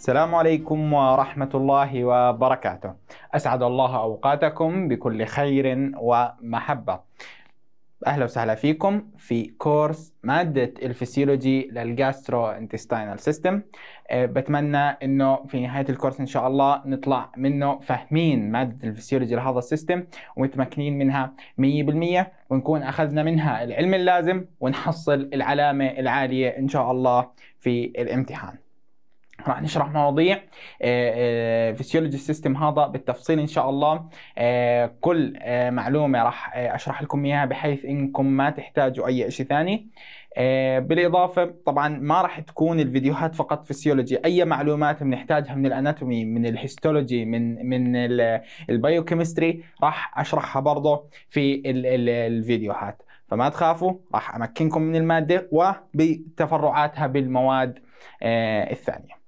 السلام عليكم ورحمة الله وبركاته أسعد الله أوقاتكم بكل خير ومحبة اهلا وسهلا فيكم في كورس ماده الفسيولوجي للجاسترو انتستينال سيستم بتمنى انه في نهايه الكورس ان شاء الله نطلع منه فاهمين ماده الفسيولوجي لهذا السيستم ومتمكنين منها 100% ونكون اخذنا منها العلم اللازم ونحصل العلامه العاليه ان شاء الله في الامتحان راح نشرح مواضيع فيسيولوجي آه، سيستم آه، هذا بالتفصيل ان شاء الله آه، كل معلومه راح اشرح لكم اياها بحيث انكم ما تحتاجوا اي شيء ثاني بالاضافه طبعا ما راح تكون الفيديوهات فقط فيسيولوجي اي معلومات بنحتاجها من الاناتومي من الهيستولوجي من من البايوكيمستري راح اشرحها برضه في الفيديوهات فما تخافوا راح امكنكم من الماده وبتفرعاتها بالمواد الثانيه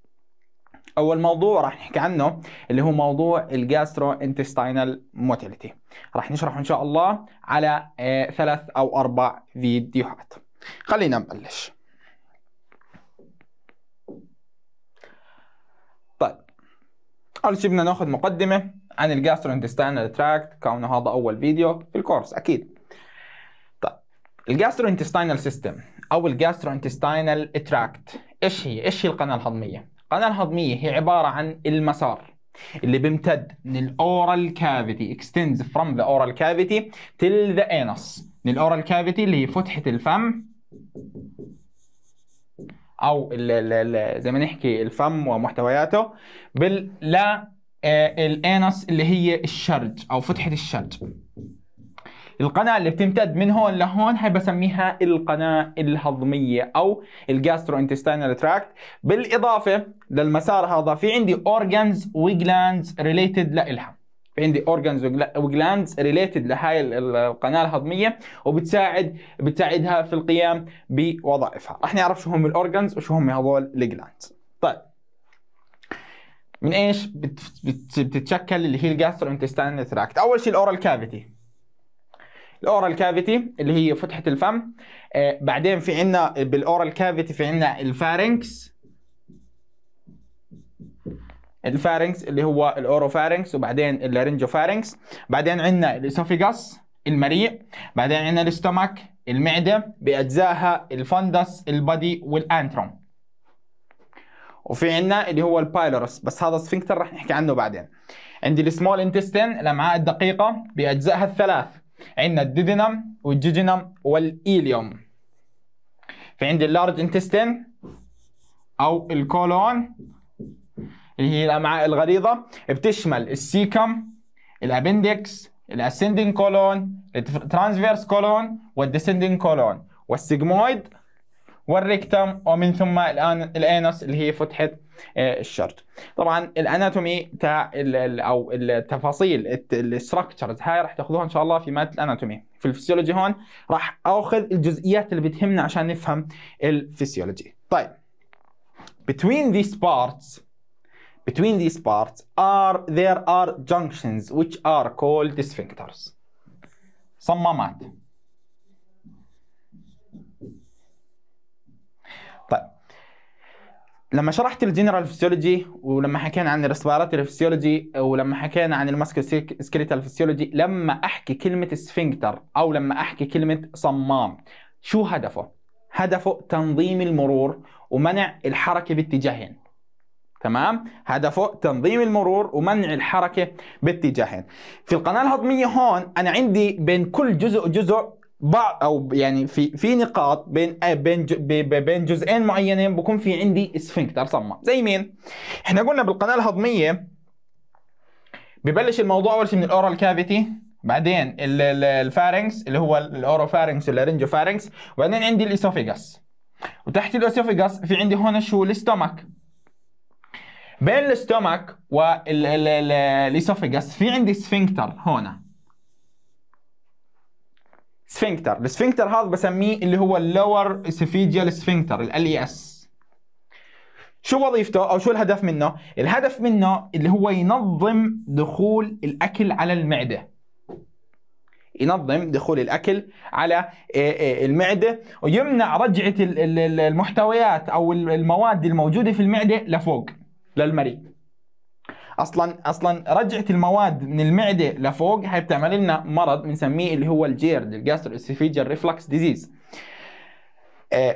اول موضوع راح نحكي عنه اللي هو موضوع الجاسترو انتستينال موتيليتي راح نشرحه ان شاء الله على آه، ثلاث او اربع فيديوهات خلينا نبلش طيب اول شيء بدنا ناخذ مقدمه عن الجاسترو انتستينال تراكت كونه هذا اول فيديو في الكورس اكيد طيب الجاسترو انتستينال سيستم او الجاسترو انتستينال تراكت ايش هي ايش هي القناه الهضميه القناة الهضمية هي عبارة عن المسار اللي بيمتد من الاورال كافيتي extends from the oral cavity till the anus من الاورال كافيتي اللي هي فتحة الفم او ال ال زي ما نحكي الفم ومحتوياته بال لا آه، الانس اللي هي الشرج او فتحة الشرج القناه اللي بتمتد من هون لهون هي بسميها القناه الهضميه او الجاسترو انتستينال تراكت بالاضافه للمسار هذا في عندي اورجانز وجلاندز ريليتد لإلها في عندي اورجانز وجلاندز ريليتد لهاي القناه الهضميه وبتساعد بتساعدها في القيام بوظائفها رح نعرف شو هم الأورجنز وشو هم هذول الجلاندز طيب من ايش بتتشكل اللي هي الجاسترو انتستينال تراكت اول شيء الاورال كافيتي الاورال كافيتي اللي هي فتحه الفم آه، بعدين في عندنا بالاورال كافيتي في عندنا الفارنكس الفارنكس اللي هو الاوروفارنكس وبعدين اللارنجوفارنكس بعدين عندنا الاسوفيجاس المريء بعدين عندنا الاستومك المعده باجزائها الفندس البادي والانتروم وفي عندنا اللي هو البايلورس بس هذا سفنكتر رح نحكي عنه بعدين عندي السمول انتستين الامعاء الدقيقه باجزائها الثلاث عندنا الديدينم والجيجينم والايليوم في عندي اللارج انتستين او الكولون اللي هي الامعاء الغليظه بتشمل السيكم الابندكس الاسندنج كولون الترانسفيرس كولون والديسندنج كولون والسيجمويد والريكتم ومن ثم الان الانس اللي هي فتحه آه، الشرج طبعا الاناتومي تاع او التفاصيل الاستراكشرز هاي راح تاخذوها ان شاء الله في ماده الاناتومي في الفسيولوجي هون راح اخذ الجزئيات اللي بتهمنا عشان نفهم الفسيولوجي طيب between these parts between these parts are there are junctions which are called sphincters صمامات لما شرحت الجنرال فيسيولوجي ولما حكينا عن الريسبيراتوري فيسيولوجي ولما حكينا عن سكريتال فيسيولوجي لما احكي كلمه سفنكتر او لما احكي كلمه صمام شو هدفه؟ هدفه تنظيم المرور ومنع الحركه باتجاهين تمام هدفه تنظيم المرور ومنع الحركه باتجاهين في القناه الهضميه هون انا عندي بين كل جزء جزء بعض او يعني في في نقاط بين بين بين جزئين معينين بكون في عندي اسفنكتر صماء زي مين احنا قلنا بالقناه الهضميه ببلش الموضوع اول شيء من الاورال كافيتي بعدين الفارنكس اللي هو الاورو فارنكس والارنجو فارنكس وبعدين عندي الاسوفيجاس وتحت الاسوفيجاس في عندي هون شو الاستومك بين الاستومك والاسوفيجاس في عندي سفنكتر هون سفنكتر السفنكتر هذا بسميه اللي هو اللور اسفيجيال سفنكتر ال اس e شو وظيفته او شو الهدف منه الهدف منه اللي هو ينظم دخول الاكل على المعده ينظم دخول الاكل على آه، آه، المعده ويمنع رجعه المحتويات او المواد الموجوده في المعده لفوق للمريء اصلا اصلا رجعه المواد من المعده لفوق هي بتعمل لنا مرض بنسميه اللي هو الجيرد الجاسترو اسفيجر ريفلكس ديزيز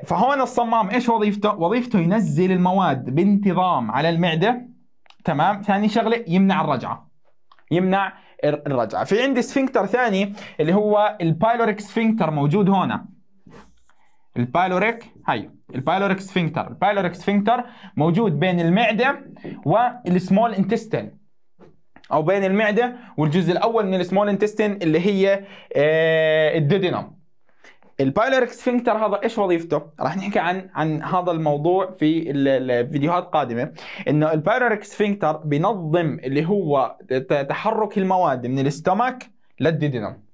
فهون الصمام ايش وظيفته؟ وظيفته ينزل المواد بانتظام على المعده تمام؟ ثاني شغله يمنع الرجعه يمنع الرجعه، في عندي سفنكتر ثاني اللي هو البايلوريك سفنكتر موجود هنا البايلوريك هي البايلوريك سفنكتر البايلوريك سفنكتر موجود بين المعده والسمول انتستين او بين المعده والجزء الاول من السمول انتستين اللي هي آه، الديدنم البايلوريك سفنكتر هذا ايش وظيفته؟ راح نحكي عن عن هذا الموضوع في الفيديوهات القادمه انه البايلوريك سفنكتر بينظم اللي هو تحرك المواد من الاستمك للديدنم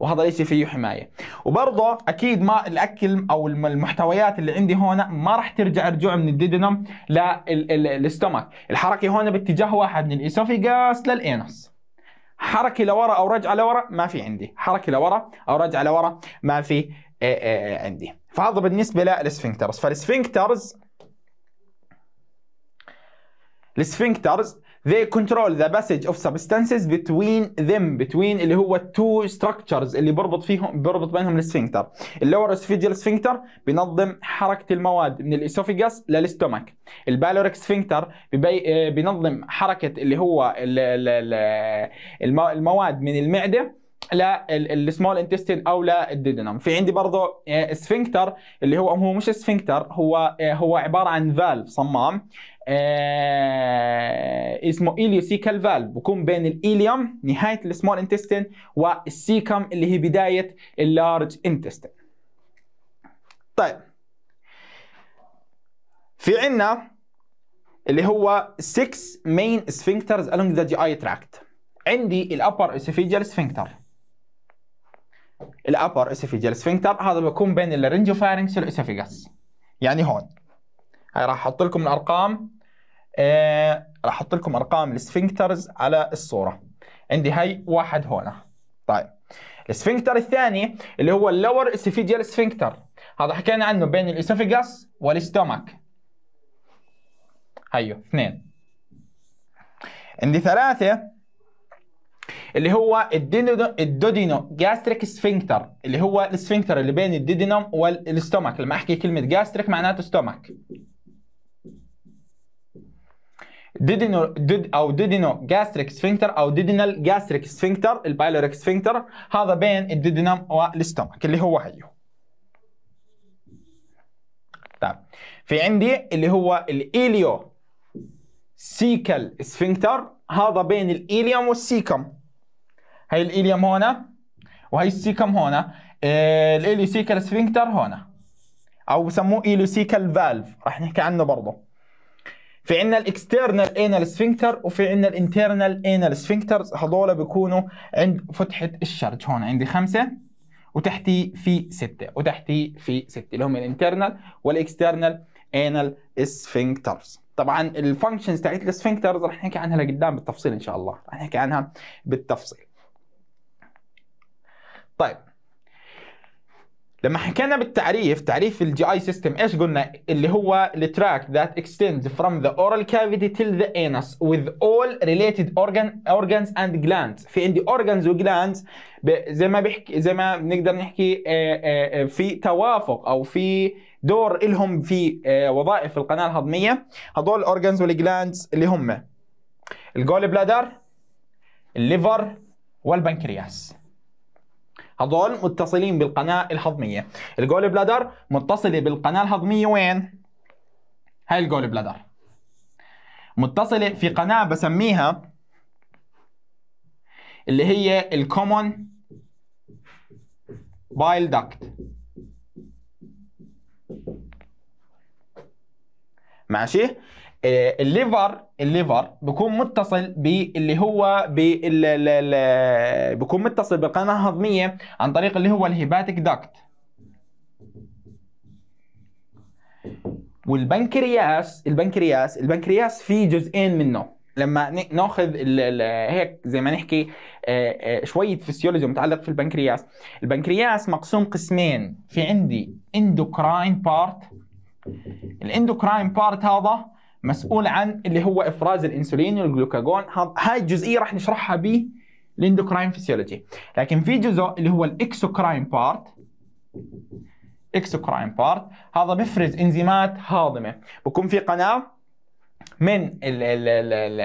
وهذا ليس فيه حمايه وبرضه اكيد ما الاكل او المحتويات اللي عندي هون ما راح ترجع رجوع من الديدنم للاستمك الحركه هون باتجاه واحد من الاسوفيجاس للانس حركه لورا او رجعه لورا ما في عندي حركه لورا او رجعه لورا ما في آه، آه، آه، عندي فهذا بالنسبه للسفنكترز فالسفنكترز السفنكترز they control the passage of substances between them between اللي هو two structures اللي بربط فيهم بربط بينهم السفنكتر اللور اسفيجيال سفنكتر بينظم حركه المواد من الاسوفيجاس للاستومك البالوريك سفنكتر آه، بينظم حركه اللي هو المواد من المعده للسمول انتستين او للديدنوم في عندي برضه آه، سفنكتر اللي هو هو مش سفنكتر هو آه، هو عباره عن فالف صمام آه اسمه سيكال فالف بكون بين الايليوم نهاية السمول انتستين والسيكم اللي هي بداية اللارج انتستين طيب في عنا اللي هو 6 مين سفنكترز along the GI tract عندي الابر اسفيجال سفنكتر الابر اسفيجال سفنكتر هذا بكون بين فارنكس والاسوفيجاس يعني هون هاي راح احط لكم الارقام إيه، راح احط لكم ارقام السفنكترز على الصوره عندي هي واحد هون طيب السفنكتر الثاني اللي هو اللور اسفيجيال سفنكتر هذا حكينا عنه بين الاسوفيجاس والاستومك هيو اثنين عندي ثلاثة اللي هو الدودينو جاستريك سفنكتر اللي هو السفنكتر اللي بين الديدينوم والاستومك لما احكي كلمة جاستريك معناته استومك ديدينو ديد او ديدينو جاستريك سفنكتر او ديدينال جاستريك سفنكتر البايلوريك سفنكتر هذا بين الديدينام والستومك اللي هو هيو طيب في عندي اللي هو الإليو سيكل سفنكتر هذا بين الإليوم والسيكم هي الإليوم هنا وهي السيكم هنا آه، الإليو سيكل سفنكتر هنا أو بسموه إليو سيكل فالف راح نحكي عنه برضه في عنا الاكسترنال انال سفنكتر وفي عنا الانترنال انال سفنكتر هذول بيكونوا عند فتحه الشرج هون عندي خمسه وتحتي في سته وتحتي في سته اللي هم الانترنال والاكسترنال انال سفنكترز طبعا الفانكشنز تاعت السفنكترز رح نحكي عنها لقدام بالتفصيل ان شاء الله رح نحكي عنها بالتفصيل طيب لما حكينا بالتعريف تعريف الجي اي سيستم ايش قلنا اللي هو التراك ذات extends from the oral cavity till the anus with all related اورجان organs and glands في عندي organs وجلاندز زي ما بحكي زي ما بنقدر نحكي آه، آه، آه، في توافق او في دور لهم في وظائف القناه الهضميه هذول الاورجنز والجلاندز اللي هم الجول بلادر الليفر والبنكرياس هذول متصلين بالقناه الهضميه الجول بلادر متصله بالقناه الهضميه وين هاي الجول بلادر متصله في قناه بسميها اللي هي الكومون بايل داكت ماشي آه، الليفر الليفر بيكون متصل باللي هو بال بيكون متصل بالقناه الهضميه عن طريق اللي هو الهيباتيك داكت والبنكرياس البنكرياس البنكرياس في جزئين منه لما ناخذ هيك زي ما نحكي آه، آه، شويه فسيولوجي متعلق في البنكرياس البنكرياس مقسوم قسمين في عندي اندوكراين بارت الاندوكراين بارت هذا مسؤول عن اللي هو افراز الانسولين والجلوكاجون هاي الجزئيه راح نشرحها ب الاندوكراين فيسيولوجي لكن في جزء اللي هو الاكسوكراين بارت اكسوكراين بارت هذا بيفرز انزيمات هاضمه بكون في قناه من الـ الـ الـ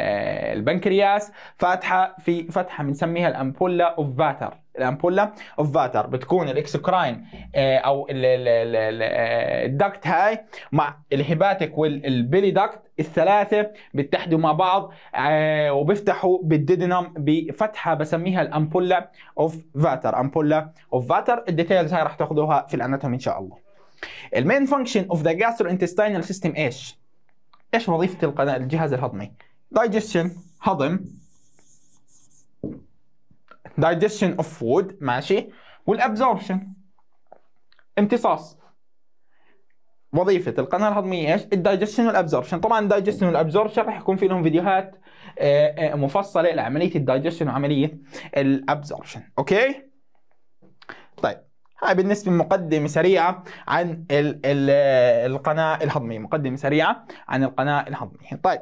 البنكرياس فاتحه في فتحه بنسميها الامبولا اوف فاتر الامبولا اوف فاتر بتكون الاكسكراين آه، او الدكت آه، هاي مع الهيباتيك والبيلي دكت الثلاثه بيتحدوا مع بعض آه، وبيفتحوا بالديدنم بفتحه بسميها الامبولا اوف فاتر امبولا اوف فاتر الديتيلز هاي رح تاخذوها في الاناتومي ان شاء الله المين فانكشن اوف ذا جاسترو انتستينال سيستم ايش ايش وظيفه الجهاز الهضمي دايجستشن هضم digestion of food ماشي والabsorption امتصاص وظيفة القناة الهضمية ايش؟ الدايجستشن والابزوربشن، طبعا الدايجستشن والابزوربشن راح يكون في لهم فيديوهات آه، آه، مفصلة لعملية الدايجستشن وعملية الابزوربشن، اوكي؟ طيب هاي بالنسبة لمقدمة سريعة عن آه، القناة الهضمية، مقدمة سريعة عن القناة الهضمية، طيب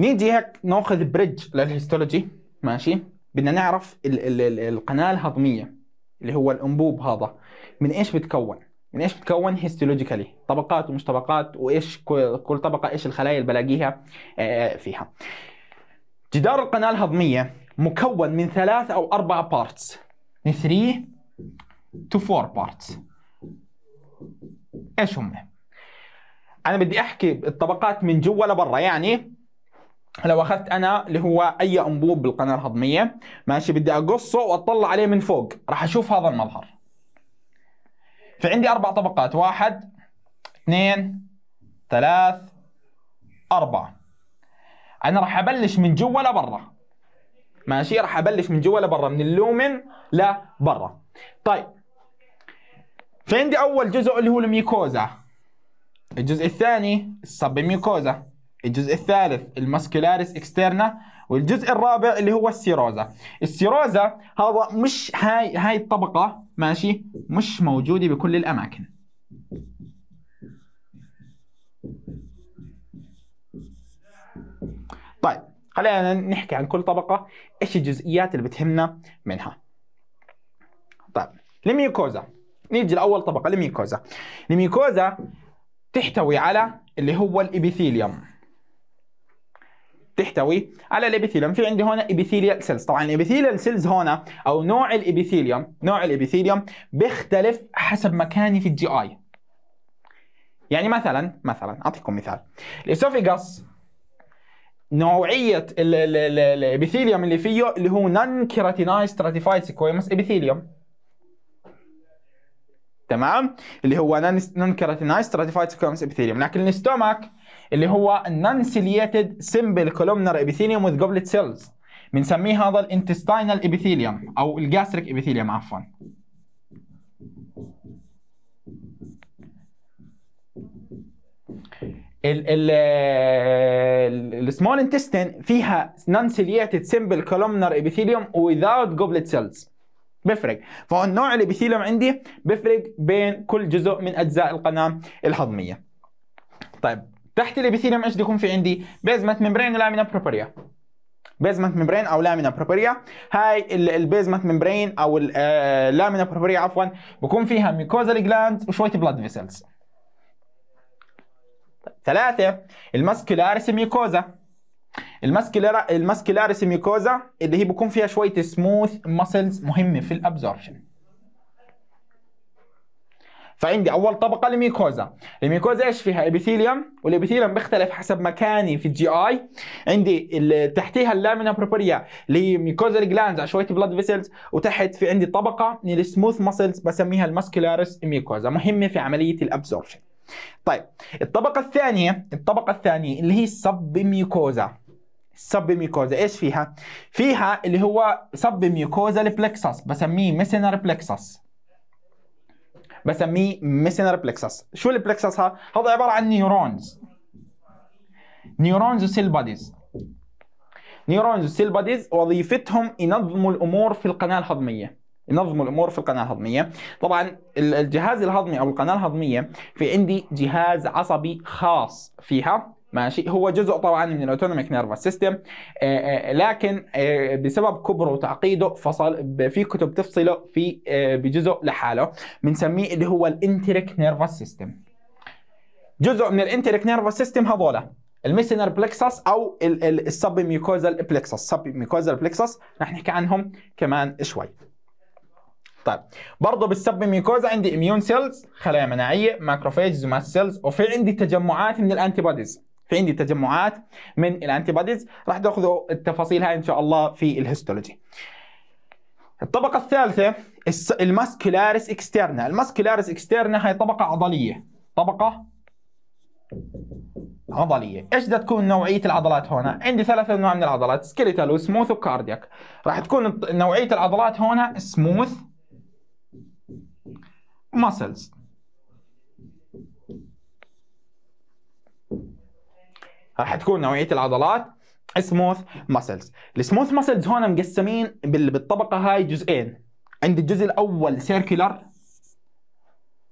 نيجي هيك ناخذ بريدج للهيستولوجي ماشي بدنا نعرف ال ال ال القناه الهضميه اللي هو الانبوب هذا من ايش بتكون من ايش بتكون هيستولوجيكالي طبقات ومش طبقات وايش كل طبقه ايش الخلايا اللي بلاقيها آه، آه، فيها جدار القناه الهضميه مكون من ثلاث او اربع بارتس 3 تو 4 بارتس ايش هم انا بدي احكي الطبقات من جوا لبرا يعني لو اخذت انا اللي هو اي انبوب بالقناه الهضميه ماشي بدي اقصه واطلع عليه من فوق راح اشوف هذا المظهر فعندي اربع طبقات واحد اثنين ثلاث أربعة أنا راح أبلش من جوا لبرا ماشي راح أبلش من جوا لبرا من اللومن لبرا طيب فعندي أول جزء اللي هو الميكوزا الجزء الثاني السب ميكوزا الجزء الثالث الماسكولاريس اكسترنا والجزء الرابع اللي هو السيروزا السيروزا هذا مش هاي هاي الطبقة ماشي مش موجودة بكل الأماكن طيب خلينا نحكي عن كل طبقة ايش الجزئيات اللي بتهمنا منها طيب الميوكوزا نيجي لأول طبقة الميوكوزا الميوكوزا تحتوي على اللي هو الإبيثيليوم تحتوي على الابيثيليوم في عندي هنا ابيثيليال سيلز طبعا الابيثيليال سيلز هنا او نوع الابيثيليوم نوع الابيثيليوم بيختلف حسب مكاني في الجي اي يعني مثلا مثلا اعطيكم مثال الاسوفيجاس نوعيه الابيثيليوم اللي فيه اللي هو نون كيراتينايز ستراتيفايد سكويمس ابيثيليوم تمام اللي هو نون كيراتينايز ستراتيفايد سكويمس ابيثيليوم لكن الاستومك اللي هو Non-Ciliated سمبل كولومنر ابيثيليوم وذ جوبلت سيلز بنسميه هذا الانتستاينال ابيثيليوم او الجاستريك ابيثيليوم عفوا ال ال السمول انتستين فيها ciliated سمبل كولومنر ابيثيليوم without جوبلت سيلز بفرق فالنوع الابيثيليوم عندي بفرق بين كل جزء من اجزاء القناه الهضميه طيب تحت الابيثيليوم ايش بيكون في عندي؟ بيزمنت ممبرين لامينا بروبريا بيزمنت ممبرين او لامينا بروبريا هاي البيزمنت ممبرين او اللامينا آه، بروبريا عفوا بكون فيها ميكوزال جلاند وشويه بلاد فيسلز ثلاثة الماسكولاريس ميكوزا الماسكولاريس ميكوزا اللي هي بكون فيها شوية سموث ماسلز مهمة في الابزوربشن فعندي اول طبقه الميكوزا الميكوزا ايش فيها ابيثيليوم والابيثيليوم بيختلف حسب مكاني في الجي اي عندي تحتيها اللامينا بروبريا اللي هي ميكوزال جلاندز شويه بلاد فيسلز وتحت في عندي طبقه من السموث ماسلز بسميها الماسكولاريس ميكوزا مهمه في عمليه الابزوربشن طيب الطبقه الثانيه الطبقه الثانيه اللي هي السب ميكوزا سب ميكوزا ايش فيها فيها اللي هو سب ميكوزا البلكسس بسميه ميسينر بلكسس بسميه ميسنر بلكسس شو البلكسس ها هذا عباره عن نيورونز نيورونز وسيل باديز نيورونز وسيل باديز وظيفتهم ينظموا الامور في القناه الهضميه ينظموا الامور في القناه الهضميه طبعا الجهاز الهضمي او القناه الهضميه في عندي جهاز عصبي خاص فيها ماشي هو جزء طبعا من الاوتونوميك نيرفس سيستم آه، آه، لكن آه، بسبب كبره وتعقيده فصل في كتب تفصله في بجزء لحاله بنسميه اللي هو الانتريك نيرفس سيستم جزء من الانتريك نيرفس سيستم هذولا الميسنر بلكسس او السب ميكوزال بلكسس سب ميكوزال بلكسس رح نحكي عنهم كمان شوي طيب برضه بالسب ميكوزا عندي اميون سيلز خلايا مناعيه ماكروفاجز وماس سيلز وفي عندي تجمعات من الانتي بوديز في عندي تجمعات من الانتي بوديز راح تاخذوا التفاصيل هاي ان شاء الله في الهيستولوجي الطبقة الثالثة الماسكولاريس اكسترنا الماسكولاريس اكسترنا هي طبقة عضلية طبقة عضلية ايش بدها تكون نوعية العضلات هون؟ عندي ثلاثة انواع من العضلات سكيليتال وسموث وكاردياك راح تكون نوعية العضلات هون سموث ماسلز حتكون نوعيه العضلات سموث ماسلز السموث ماسلز هون مقسمين بالطبقه هاي جزئين عندي الجزء الاول سيركلر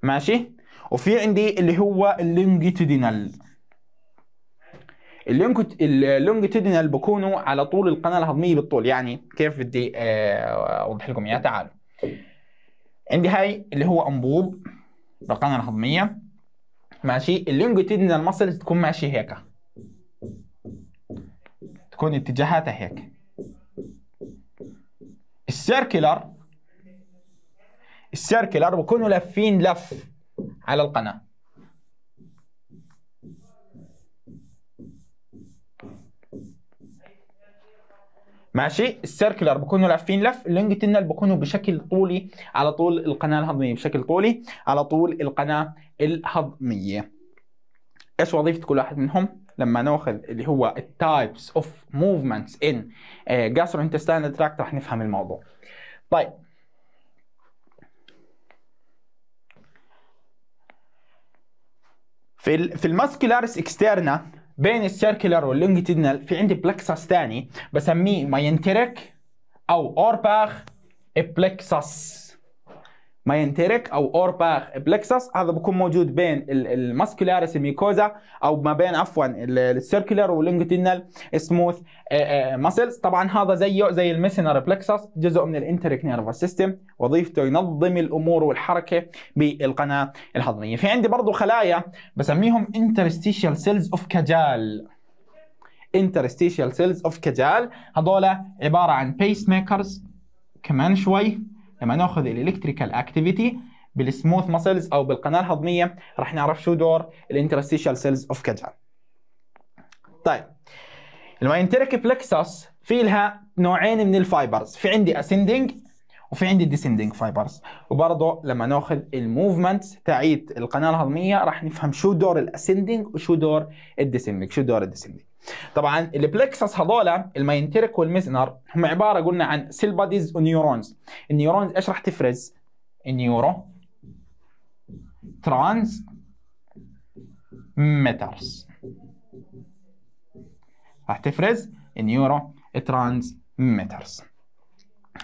ماشي وفي عندي اللي هو اللونجيتودينال اللونجيتودينال بكونوا على طول القناه الهضميه بالطول يعني كيف بدي آه، اوضح لكم اياها تعالوا عندي هاي اللي هو انبوب القناه الهضميه ماشي اللونجيتودينال ماسلز تكون ماشي هيك تكون اتجاهاتها هيك السيركلر السيركلر بكونوا لافين لف على القناة ماشي السيركلر بكونوا لافين لف اللونجيتينال بكونوا بشكل طولي على طول القناة الهضمية بشكل طولي على طول القناة الهضمية ايش وظيفة كل واحد منهم؟ لما ناخذ اللي هو التايبس اوف موفمنتس ان جاسترو انتستينال تراكت رح نفهم الموضوع طيب في الـ في الماسكولارس اكسترنا بين السيركلر واللونجيتيدنال في عندي بلكسس ثاني بسميه ماينتريك او اورباخ بلكسس ماينتيريك او اورباخ بلكسس هذا بيكون موجود بين الماسكولاريس ميكوزا او ما بين عفوا السيركلر واللونجتينال سموث ماسلز طبعا هذا زيه زي الميسنر بلكسس جزء من الانتريك نيرفس سيستم وظيفته ينظم الامور والحركه بالقناه الهضميه في عندي برضه خلايا بسميهم انترستيشال سيلز اوف كجال interstitial cells of كجال هذول عباره عن بيس ميكرز كمان شوي لما ناخذ الالكتريكال اكتيفيتي بالسموث ماسلز او بالقناه الهضميه راح نعرف شو دور الانترستيشال سيلز اوف كاجان طيب الماينتريك بلكسس في لها نوعين من الفايبرز في عندي اسندنج وفي عندي ديسندنج فايبرز وبرضه لما ناخذ الموفمنت تاعيت القناه الهضميه راح نفهم شو دور الاسندنج وشو دور الديسندنج شو دور الديسندنج طبعا البلكسس هذول الماينتريك والميزنر هم عباره قلنا عن سيل باديز ونيورونز النيورونز ايش راح تفرز النيورو ترانس ميترز راح تفرز النيورو ترانس ميترز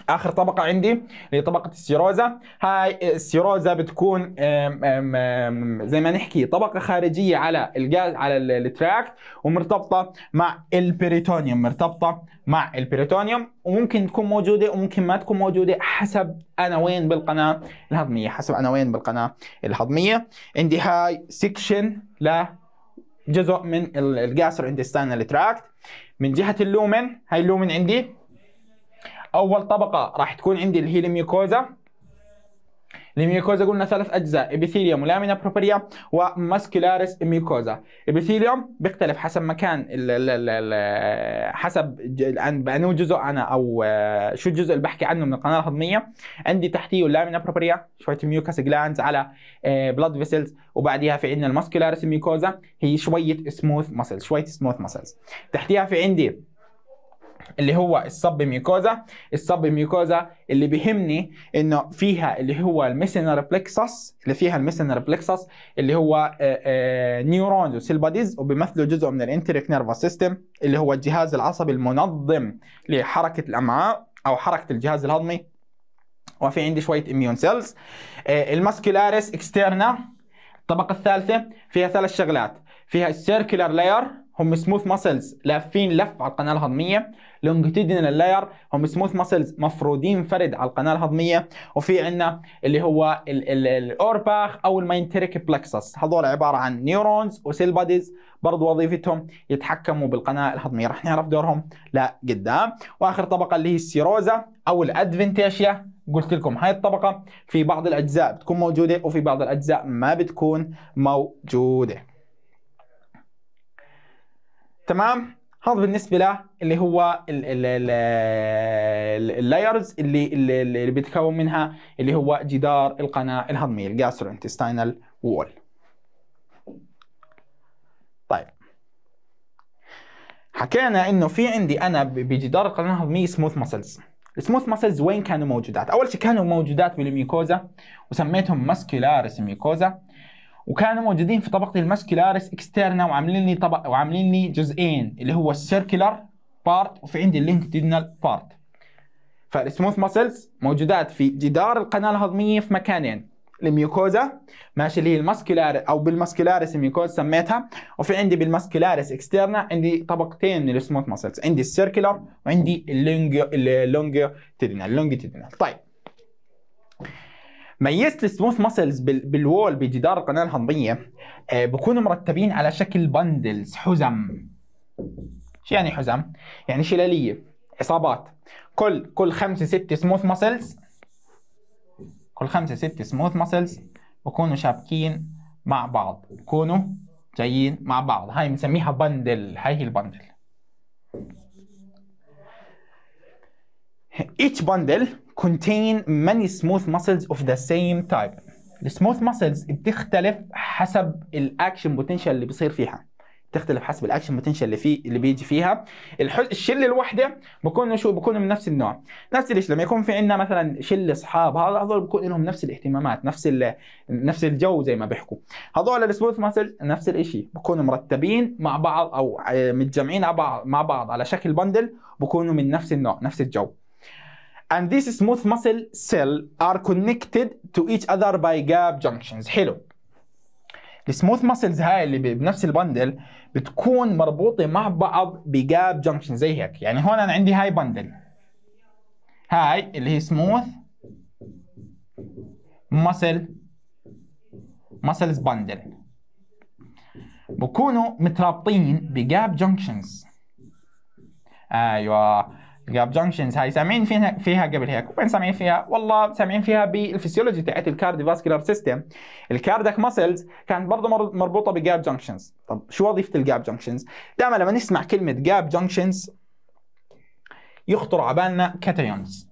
اخر طبقه عندي اللي طبقه السيروزا هاي السيروزا بتكون زي ما نحكي طبقه خارجيه على الجاز على التراكت ومرتبطه مع البريتونيوم مرتبطه مع البريتونيوم وممكن تكون موجوده وممكن ما تكون موجوده حسب انا وين بالقناه الهضميه حسب انا وين بالقناه الهضميه عندي هاي سكشن ل جزء من الجاسر انتستانال تراكت من جهه اللومن هاي اللومن عندي اول طبقه راح تكون عندي اللي هي الميوكوزا الميوكوزا قلنا ثلاث اجزاء ابيثيليوم ولامينا بروبريا وماسكولاريس ميوكوزا ابيثيليوم بيختلف حسب مكان ال ال ال حسب بانو جزء انا او آه، شو الجزء اللي بحكي عنه من القناه الهضميه عندي تحتيه اللامينا بروبريا شويه ميوكاس جلانز على بلاد آه، فيسلز وبعديها في عندنا الماسكولاريس ميوكوزا هي شويه سموث ماسلز شويه سموث ماسلز تحتيها في عندي اللي هو السب ميوكوزا السب ميوكوزا اللي بيهمني انه فيها اللي هو الميسنر بلكسس اللي فيها الميسنر بلكسس اللي هو نيورونز آه، آه، وسيلباديز وبيمثلوا جزء من الانتريك نيرفس سيستم اللي هو الجهاز العصبي المنظم لحركه الامعاء او حركه الجهاز الهضمي وفي عندي شويه اميون آه، سيلز الماسكولاريس اكسترنا الطبقه الثالثه فيها ثلاث شغلات فيها السيركلر لاير هم سموث ماسلز لافين لف على القناه الهضميه لونجتيدينال لاير هم سموث ماسلز مفرودين فرد على القناه الهضميه وفي عندنا اللي هو الاورباخ او الماينتريك بلكسس هذول عباره عن نيورونز وسيل باديز برضو وظيفتهم يتحكموا بالقناه الهضميه رح نعرف دورهم لقدام واخر طبقه اللي هي السيروزا او الادفنتيشيا قلت لكم هاي الطبقه في بعض الاجزاء بتكون موجوده وفي بعض الاجزاء ما بتكون موجوده تمام هذا بالنسبه له اللي هو اللايرز اللي اللي بيتكون منها اللي هو جدار القناه الهضميه الجاسترو انتستينال وول طيب حكينا انه في عندي انا بجدار القناه الهضميه سموث ماسلز السموث ماسلز وين كانوا موجودات؟ اول شيء كانوا موجودات بالميكوزا وسميتهم ماسكولارس ميكوزا وكانوا موجودين في طبقه الماسكيلاريس اكسترنا وعاملين لي طبق وعاملين لي جزئين اللي هو السيركلر بارت وفي عندي اللينكدينال بارت فالسموث ماسلز موجودات في جدار القناه الهضميه في مكانين الميوكوزا ماشي اللي هي الماسكيلاري او بالماسكيلاريس الميوكوز سميتها وفي عندي بالماسكيلاريس اكسترنا عندي طبقتين من السموث ماسلز عندي السيركلر وعندي اللونج اللونج اللونج طيب ميزه السموث ماسلز بالوول بجدار القناه الهضميه آه، بكونوا مرتبين على شكل بندلز حزم شو يعني حزم؟ يعني شلاليه عصابات كل كل خمسه سته سموث ماسلز كل خمسه سته سموث ماسلز بكونوا شابكين مع بعض بكونوا جايين مع بعض هاي بنسميها بندل هاي هي البندل each bundle contain many smooth muscles of the same type السموث muscles بتختلف حسب الاكشن بوتنشال اللي بيصير فيها بتختلف حسب الاكشن بوتنشال اللي في اللي بيجي فيها الشله الواحده بكونوا شو بكونوا من نفس النوع نفس الشيء لما يكون في عندنا مثلا شله اصحاب هذا هذول بكون لهم نفس الاهتمامات نفس ال... نفس الجو زي ما بيحكوا هذول السموث ماسل نفس الشيء بكونوا مرتبين مع بعض او متجمعين مع بعض مع بعض على شكل بندل بكونوا من نفس النوع نفس الجو and this smooth muscle cell are connected to each other by gap junctions حلو السموث ماسلز هاي اللي بنفس البندل بتكون مربوطه مع بعض بجاب جنكشن زي هيك يعني هون انا عندي هاي بندل هاي اللي هي سموث ماسل ماسلز بندل بكونوا مترابطين بجاب جنكشنز ايوه جاب جانكشنز هاي سامعين فيها فيها قبل هيك وين سامعين فيها والله سامعين فيها بالفسيولوجي تاعت فاسكولار سيستم الكاردك ماسلز كانت برضه مربوطه بجاب جانكشنز طب شو وظيفه الجاب جانكشنز دائما لما نسمع كلمه جاب جانكشنز يخطر على بالنا كاتيونز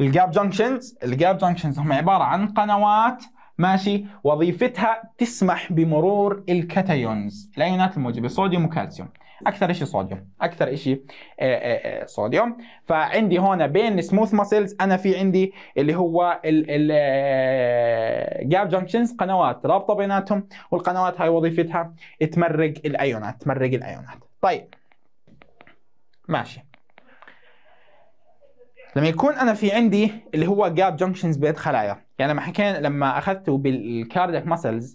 الجاب جانكشنز الجاب جانكشنز هم عباره عن قنوات ماشي وظيفتها تسمح بمرور الكاتيونز الايونات الموجبه صوديوم وكالسيوم اكثر شيء صوديوم اكثر شيء آه، آه، آه، صوديوم فعندي هون بين سموث ماسلز انا في عندي اللي هو الجاب جانكشنز قنوات رابطه بيناتهم والقنوات هاي وظيفتها تمرق الايونات تمرق الايونات طيب ماشي لما يكون انا في عندي اللي هو جاب جنكشنز بين خلايا يعني لما حكينا لما اخذته بالكاردياك ماسلز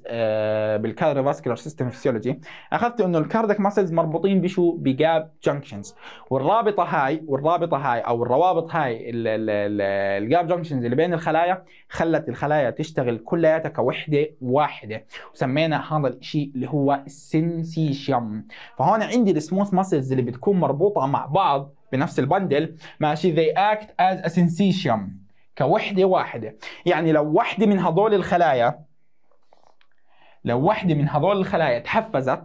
بالكارديوفاسكولار سيستم فيسيولوجي اخذت انه الكاردياك ماسلز مربوطين بشو بجاب جنكشنز والرابطه هاي والرابطه هاي او الروابط هاي الجاب جنكشنز اللي بين الخلايا خلت الخلايا تشتغل كلياتها كوحده واحده وسمينا هذا الشيء اللي هو السنسيشم فهون عندي السموث ماسلز اللي بتكون مربوطه مع بعض بنفس البندل ماشي they act as a sensation كوحده واحده يعني لو وحده من هذول الخلايا لو وحده من هذول الخلايا تحفزت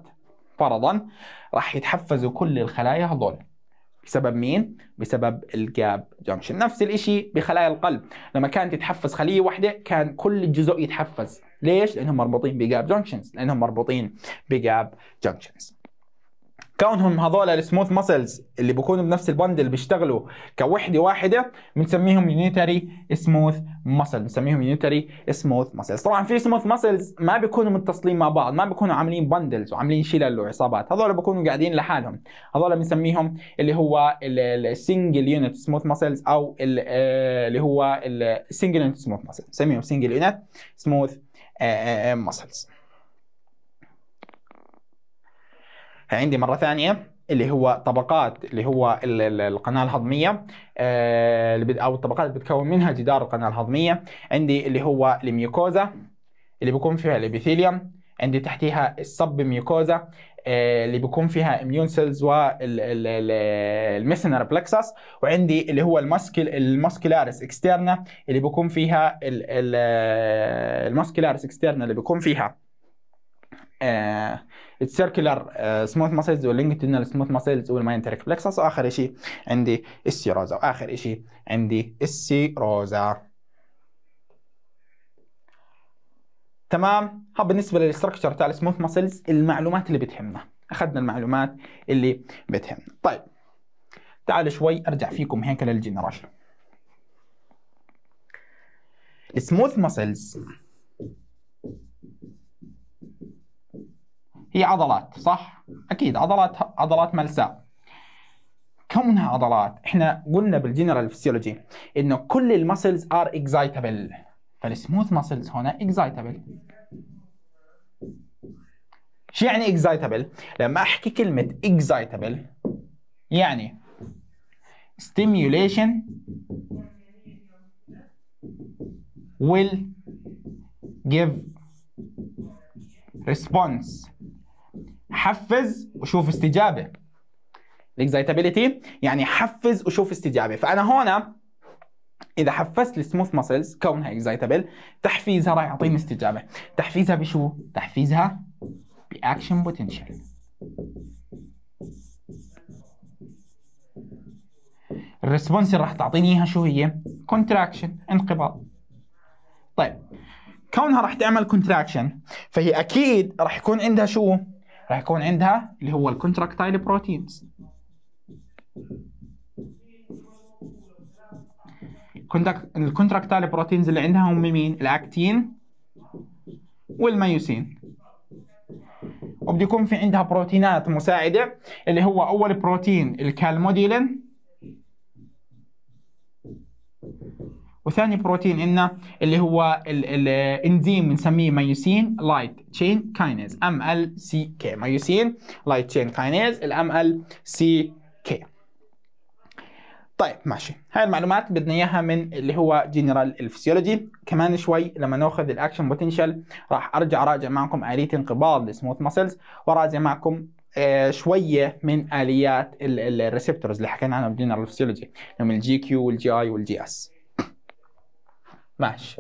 فرضا راح يتحفزوا كل الخلايا هذول بسبب مين؟ بسبب الجاب جنكشن نفس الشيء بخلايا القلب لما كانت تتحفز خلية واحدة كان كل الجزء يتحفز ليش؟ لأنهم مربوطين بجاب جنكشنز لأنهم مربوطين بجاب جنكشنز كونهم هذول السموث ماسلز اللي بكونوا بنفس البندل بيشتغلوا كوحده واحده بنسميهم يونيتري سموث ماسل بنسميهم يونيتري سموث ماسلز طبعا في سموث ماسلز ما بيكونوا متصلين مع بعض ما بيكونوا عاملين بندلز وعاملين شلل وعصابات هذول بيكونوا قاعدين لحالهم هذول بنسميهم اللي هو السنجل يونت سموث ماسلز او آه اللي هو السنجل يونت سموث ماسل بنسميهم سنجل يونت سموث ماسلز عندي مره ثانيه اللي هو طبقات اللي هو القناه الهضميه آه، او الطبقات اللي بتكون منها جدار القناه الهضميه عندي اللي هو الميوكوزا اللي بيكون فيها الابيثيليوم عندي تحتها السب ميوكوزا آه، اللي بيكون فيها اميون سيلز والميسنر بلكسس وعندي اللي هو الماسكل الماسكولاريس اكسترنا اللي بيكون فيها آه، الماسكولاريس اكسترنا اللي بيكون فيها السيركلر سموث ماسلز واللينجتينال سموث ماسلز والماينتريك بلكسس واخر شيء عندي السيروزا واخر شيء عندي السيروزا تمام ها بالنسبه للاستراكشر تاع السموث ماسلز المعلومات اللي بتهمنا اخذنا المعلومات اللي بتهمنا طيب تعال شوي ارجع فيكم هيك للجنرال السموث ماسلز هي عضلات صح؟ اكيد عضلات عضلات ملساء كونها عضلات احنا قلنا بالجنرال فيسيولوجي انه كل المسلز ار اكزايتابل فالسموث مسلز هنا اكزايتابل شو يعني اكزايتابل؟ لما احكي كلمه اكزايتابل يعني stimulation will give response حفز وشوف استجابه الاكزايتابيلتي يعني حفز وشوف استجابه فانا هون اذا حفزت السموث ماسلز كونها اكزايتابل تحفيزها راح يعطيني استجابه تحفيزها بشو تحفيزها باكشن بوتنشال الريسبونس اللي راح تعطيني اياها شو هي؟ كونتراكشن انقباض. طيب كونها راح تعمل كونتراكشن فهي اكيد راح يكون عندها شو؟ راح يكون عندها اللي هو الكونتراكتايل بروتينز الكونتراكتايل بروتينز اللي عندها هم مين الاكتين والميوسين وبده يكون في عندها بروتينات مساعده اللي هو اول بروتين الكالموديلين وثاني بروتين عندنا اللي هو الانزيم بنسميه مايوسين لايت تشين كاينيز ام ال سي كي مايوسين لايت تشين كاينيز الام ال سي كي طيب ماشي هاي المعلومات بدنا اياها من اللي هو جنرال الفسيولوجي كمان شوي لما ناخذ الاكشن بوتنشال راح ارجع اراجع معكم اليه انقباض السموث ماسلز وراجع معكم آه شويه من اليات الريسبتورز اللي حكينا عنها بجنرال فسيولوجي من الجي كيو والجي اي والجي اس ماشي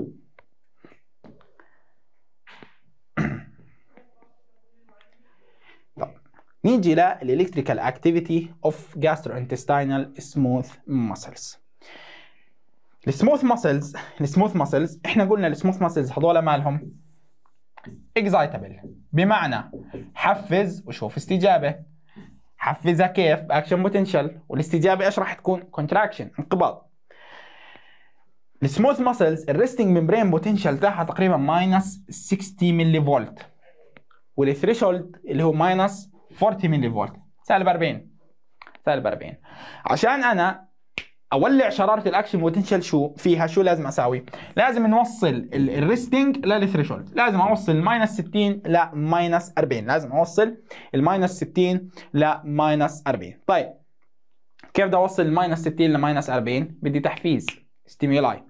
طيب. نيجي للإلكتريكال اكتيفيتي اوف gastrointestinal سموث muscles السموث ماسلز السموث ماسلز احنا قلنا السموث ماسلز هذول مالهم اكزايتابل بمعنى حفز وشوف استجابه حفزها كيف باكشن بوتنشال والاستجابه ايش راح تكون كونتراكشن انقباض السموث ماسلز الريستنج ممبرين بوتنشال تاعها تقريبا ماينس 60 ملي فولت والثريشولد اللي هو ماينس 40 ملي فولت سالب 40 سالب 40 عشان انا اولع شراره الاكشن بوتنشال شو فيها شو لازم اساوي؟ لازم نوصل الريستنج للثريشولد، لازم اوصل ماينس 60 لماينس 40، لازم اوصل الماينس 60 لماينس 40، طيب كيف بدي اوصل الماينس 60 لماينس 40؟ بدي تحفيز ستيمولاي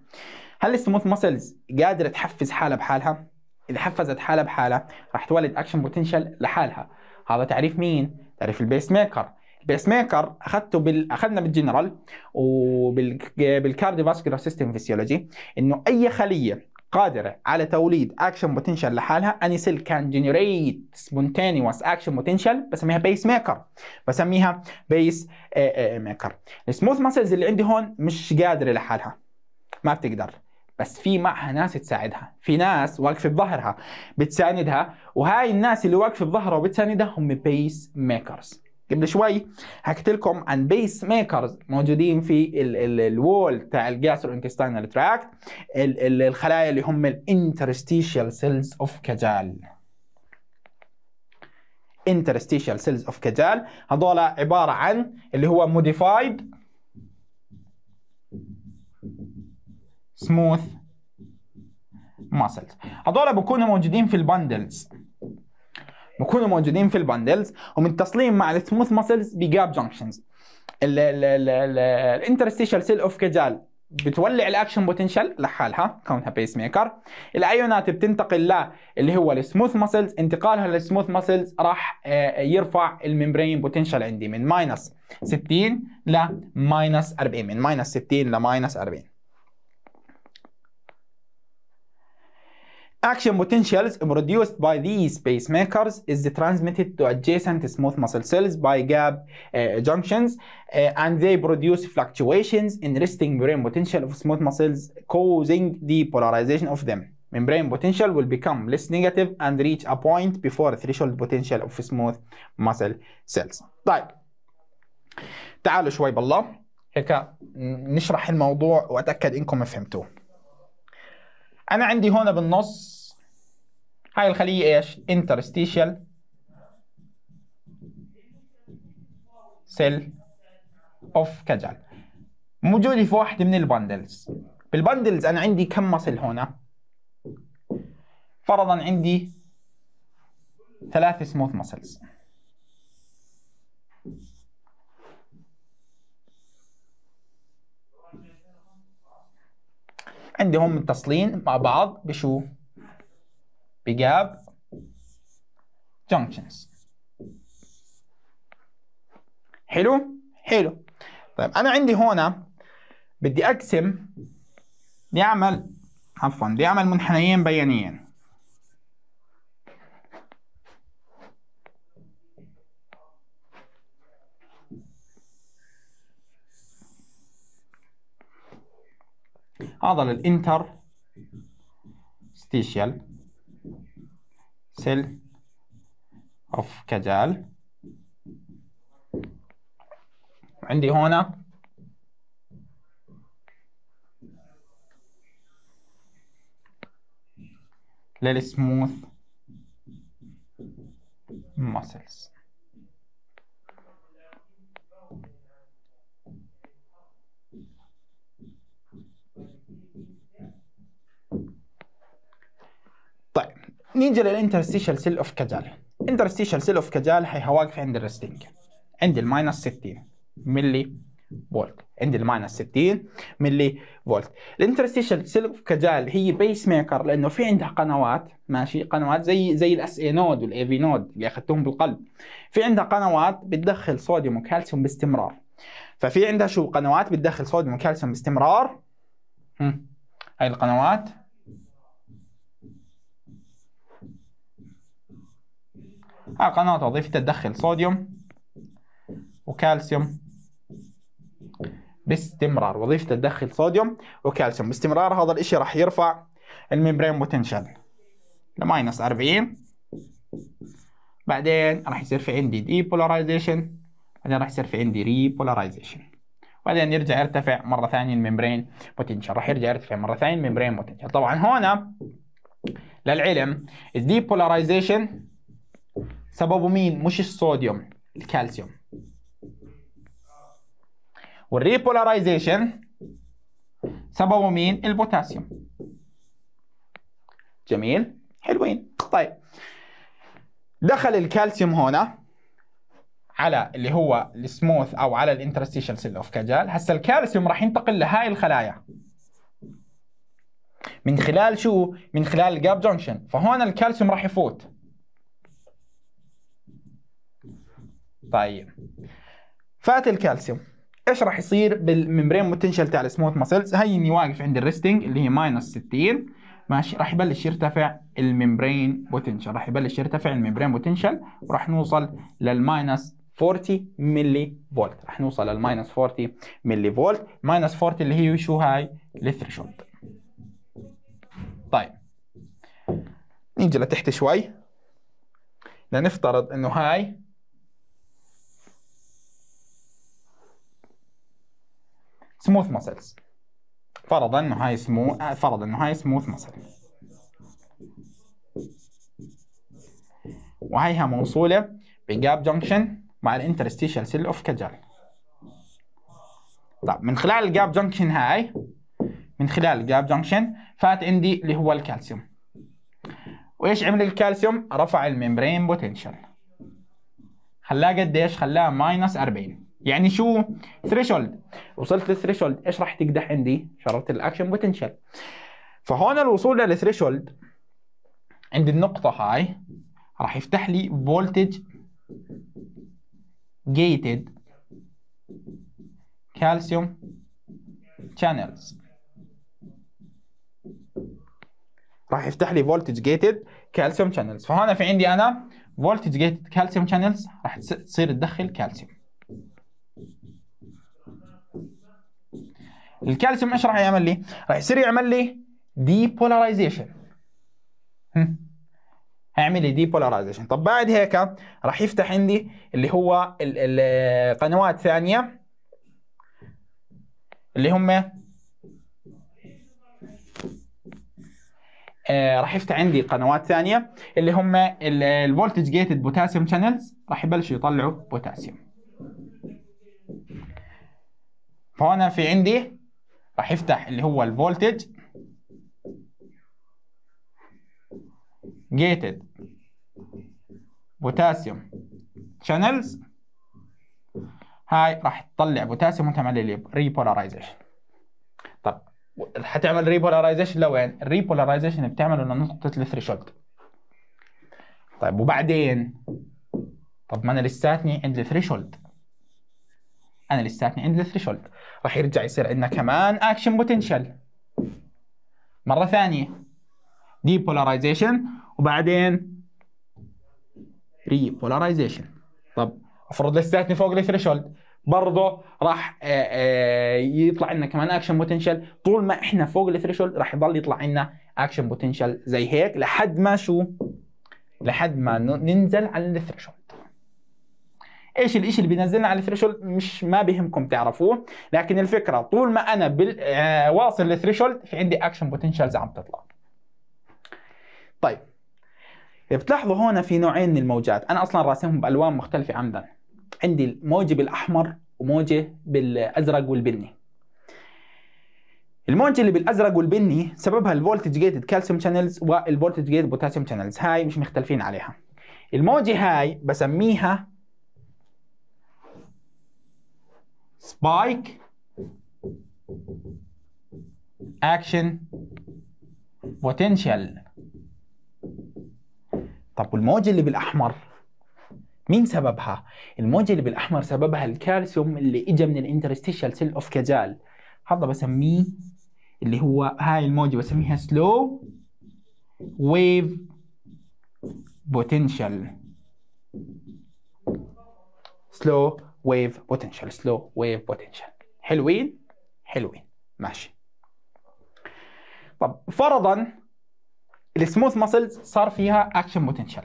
هل السموث ماسلز قادره تحفز حالها بحالها؟ اذا حفزت حالها بحالها راح تولد اكشن بوتنشال لحالها هذا تعريف مين؟ تعريف البيس ميكر البيس ميكر اخذته بال... اخذنا بالجنرال فاسكولار سيستم فيسيولوجي انه اي خليه قادرة على توليد اكشن بوتنشال لحالها اني سيل كان جنريت سبونتينيوس اكشن بوتنشال بسميها بيس ميكر بسميها بيس ميكر السموث ماسلز اللي عندي هون مش قادرة لحالها ما بتقدر بس في معها ناس تساعدها في ناس واقفه بظهرها بتساندها وهاي الناس اللي واقفه بظهرها وبتساندها هم بيس ميكرز قبل شوي حكيت لكم عن بيس ميكرز موجودين في الوول تاع الجاسترو انتستينال تراكت الخلايا اللي هم الانترستيشال سيلز اوف كجال interstitial cells of كجال هذول عباره عن اللي هو موديفايد سموث ماسلز هذول بكونوا موجودين في البندلز بكونوا موجودين في البندلز ومن التصليم مع السموث ماسلز بجاب جانكشنز الانترستيشال سيل اوف كجال بتولع الاكشن بوتنشال لحالها كونها بيس ميكر الايونات بتنتقل ل اللي هو السموث ماسلز انتقالها للسموث ماسلز راح آه، يرفع الممبرين بوتنشال عندي من ماينس 60 ل ماينس 40 من ماينس 60 ل ماينس 40 Action potentials produced by these pacemakers is transmitted to adjacent smooth muscle cells by gap uh, junctions uh, and they produce fluctuations in resting membrane potential of smooth muscles causing depolarization of them. Membrane potential will become less negative and reach a point before threshold potential of smooth muscle cells. طيب تعالوا شوي بالله هيك نشرح الموضوع واتاكد انكم فهمتوه. انا عندي هون بالنص هاي الخليه ايش انترستيشال سيل اوف كجل موجوده في واحده من البندلز بالبندلز انا عندي كم مصل هون؟ فرضا عندي ثلاث سموث مصلز عندي هم متصلين مع بعض بشو؟ بجاب جونكشنز حلو؟ حلو طيب انا عندي هنا بدي اقسم بدي اعمل عفوا بدي اعمل منحنيين بيانيين عضلة الانتر ستيشيال سيل اوف كجال عندي هنا للسموث muscles نيجي للانترستيشال سيل اوف كجال انترستيشال سيل اوف كجال هي واقف عند الريستنج عند الماينس 60 ملي فولت عند الماينس 60 ملي فولت الانترستيشال سيل اوف كجال هي بيس ميكر لانه في عندها قنوات ماشي قنوات زي زي الاس اي نود والاي في نود اللي اخذتهم بالقلب في عندها قنوات بتدخل صوديوم وكالسيوم باستمرار ففي عندها شو قنوات بتدخل صوديوم وكالسيوم باستمرار هاي القنوات القناة آه، وظيفتها تدخل صوديوم وكالسيوم باستمرار وظيفتها تدخل صوديوم وكالسيوم باستمرار هذا الاشي راح يرفع الممبرين بوتنشال لماينس 40 بعدين راح يصير في عندي دي بولاريزيشن بعدين راح يصير في عندي ري بولاريزيشن بعدين يرجع يرتفع مره ثانيه الممبرين بوتنشال راح يرجع يرتفع مره ثانيه الممبرين بوتنشال طبعا هون للعلم الديبولاريزيشن سببه مين مش الصوديوم الكالسيوم والريبولاريزيشن سببه مين البوتاسيوم جميل حلوين طيب دخل الكالسيوم هنا على اللي هو السموث او على الانترستيشال سيل اوف كاجال، هسه الكالسيوم راح ينتقل لهاي الخلايا من خلال شو من خلال الجاب جونكشن فهون الكالسيوم راح يفوت طيب فات الكالسيوم ايش راح يصير بالممبرين بوتنشال تاع السموث ماسلز هي اني واقف عند الريستنج اللي هي ماينس 60 ماشي راح يبلش يرتفع الممبرين بوتنشال راح يبلش يرتفع الممبرين بوتنشال وراح نوصل للماينس 40 ملي فولت راح نوصل للماينس 40 ملي فولت ماينس 40 اللي هي شو هاي الثريشولد طيب نيجي لتحت شوي لنفترض انه هاي سموث مسلز فرضا انه هاي سمو فرضا انه هاي سموث مسل وهيها موصوله بجاب جنكشن مع الانترستيشال سيل اوف كجال طب من خلال الجاب جنكشن هاي من خلال الجاب جنكشن فات عندي اللي هو الكالسيوم وايش عمل الكالسيوم رفع الممبرين بوتنشال خلاه قديش خلاه ماينس 40 يعني شو ثريشولد وصلت للثريشولد ايش راح تقدح عندي شرط الاكشن بوتنشال فهون الوصول للثريشولد عند النقطه هاي راح يفتح لي فولتج جيتد كالسيوم شانلز راح يفتح لي فولتج جيتد كالسيوم شانلز فهنا في عندي انا فولتج جيتد كالسيوم شانلز راح تصير تدخل كالسيوم الكالسيوم ايش راح يعمل لي؟ راح يصير يعمل لي ديبولاريزيشن هيعمل لي ديبولاريزيشن طب بعد هيك راح يفتح عندي اللي هو القنوات ثانيه اللي هم آه، راح يفتح عندي قنوات ثانيه اللي هم الفولتج جيتد بوتاسيوم شانلز راح يبلشوا يطلعوا بوتاسيوم فهنا في عندي راح يفتح اللي هو الفولتج جيتد بوتاسيوم شانلز هاي راح تطلع بوتاسيوم وانت عامل ريبولارايزيشن طب هتعمل ريبولارايزيشن لوين؟ الريبولارايزيشن بتعمله لنقطه الثريشولد طيب وبعدين طب ما انا لساتني عند الثريشولد انا لساتني عند الثريشولد راح يرجع يصير عندنا كمان اكشن بوتنشال مره ثانيه دي ديبولاريزيشن وبعدين ري ريبولاريزيشن طب افرض لساتني فوق الثريشولد برضه راح آه، آه، يطلع لنا كمان اكشن بوتنشال طول ما احنا فوق الثريشولد راح يضل يطلع لنا اكشن بوتنشال زي هيك لحد ما شو لحد ما ننزل على الثريشولد ايش الاشي اللي بينزلنا على الثريشولد مش ما بهمكم تعرفوه لكن الفكره طول ما انا بال... آه واصل للثريشولد في عندي اكشن بوتنشالز عم تطلع طيب بتلاحظوا هون في نوعين من الموجات انا اصلا راسمهم بالوان مختلفه عمدا عندي موجه بالاحمر وموجه بالازرق والبني الموجة اللي بالازرق والبني سببها الفولتج جيتد كالسيوم شانلز والفولتج جيتد بوتاسيوم شانلز هاي مش مختلفين عليها الموجة هاي بسميها spike action potential طب والموجة اللي بالاحمر مين سببها؟ الموجة اللي بالاحمر سببها الكالسيوم اللي اجى من الانترستيشال سيل اوف كجال هذا بسميه اللي هو هاي الموجة بسميها سلو ويف بوتنشال سلو ويف بوتنشال سلو ويف بوتنشال حلوين حلوين ماشي طب فرضا السموث ماسلز صار فيها اكشن بوتنشال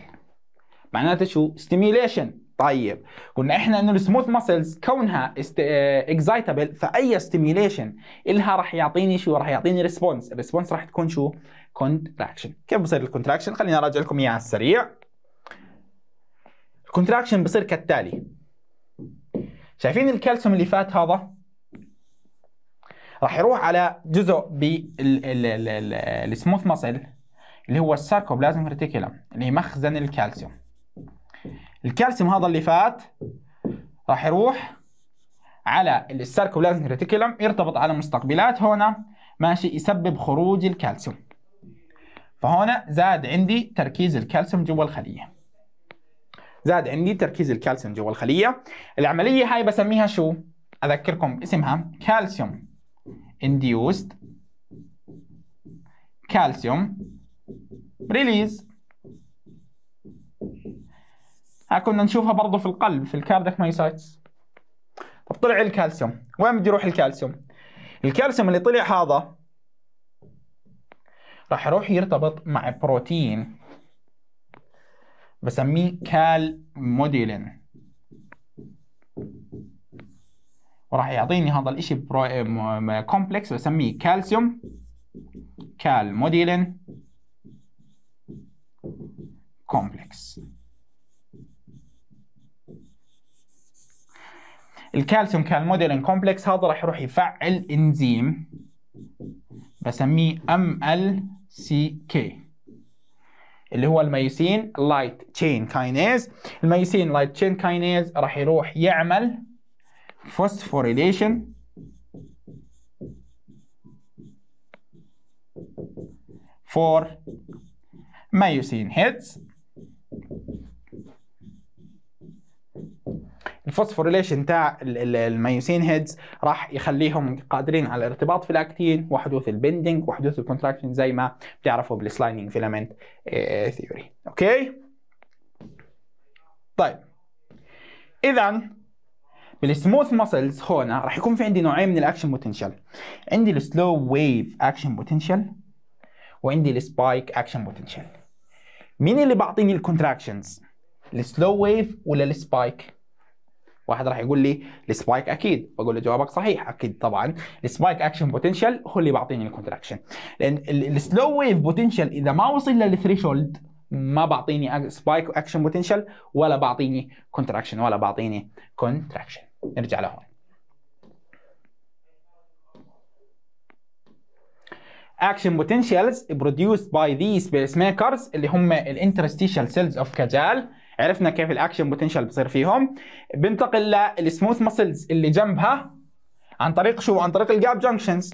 معناته شو ستيميوليشن طيب قلنا احنا انه السموث ماسلز كونها اكسايتبل آه، فاي ستيميوليشن الها راح يعطيني شو راح يعطيني ريسبونس الريسبونس راح تكون شو كونتراكشن كيف بصير الكونتراكشن خليني اراجع لكم اياها على السريع الكونتراكشن بصير كالتالي شايفين الكالسيوم اللي فات هذا راح يروح على جزء بالسموث ماسل اللي هو الساركوبلازم ريتيكولم اللي مخزن الكالسيوم الكالسيوم هذا اللي فات راح يروح على الساركوبلازم ريتيكولم يرتبط على مستقبلات هنا ماشي يسبب خروج الكالسيوم فهنا زاد عندي تركيز الكالسيوم جوا الخليه زاد عندي تركيز الكالسيوم جوا الخليه العمليه هاي بسميها شو اذكركم اسمها كالسيوم induced كالسيوم ريليز ها كنا نشوفها برضه في القلب في الكاردك مايوسايتس طب طلع الكالسيوم وين بده يروح الكالسيوم الكالسيوم اللي طلع هذا راح يروح يرتبط مع بروتين بسميه كال موديلين وراح يعطيني هذا الاشي كومبلكس بسميه كالسيوم كال موديلين كومبلكس الكالسيوم موديلين كومبلكس هذا راح يروح يفعل انزيم بسميه ام ال سي كي اللي هو الميوسين لايت تشين كاينيز الميوسين لايت تشين كاينيز راح يروح يعمل فوسفوريليشن فور myosin هيدز الفوسفوريليشن تاع الميوسين هيدز راح يخليهم قادرين على الارتباط في الاكتين وحدوث البندنج وحدوث الكونتراكشن زي ما بتعرفوا بالسلايننج فيلمنت ثيوري اوكي طيب اذا بالسموث ماسلز هون راح يكون في عندي نوعين من الاكشن بوتنشال عندي السلو ويف اكشن بوتنشال وعندي السبايك اكشن بوتنشال مين اللي بعطيني الكونتراكشنز السلو ويف ولا السبايك واحد راح يقول لي السبايك اكيد بقول له جوابك صحيح اكيد طبعا السبايك اكشن بوتنشال هو اللي بيعطيني الكونتراكشن لان السلو ويف بوتنشال اذا ما وصل للثريشولد ما بعطيني سبايك اكشن بوتنشال ولا بعطيني كونتراكشن ولا بعطيني كونتراكشن نرجع لهون اكشن بوتنشالز باي ذي سبيس ميكرز اللي هم الانترستيشال سيلز اوف كجال عرفنا كيف الاكشن بوتنشال بصير فيهم بنتقل للسموث ماسلز اللي جنبها عن طريق شو عن طريق الجاب جانكشنز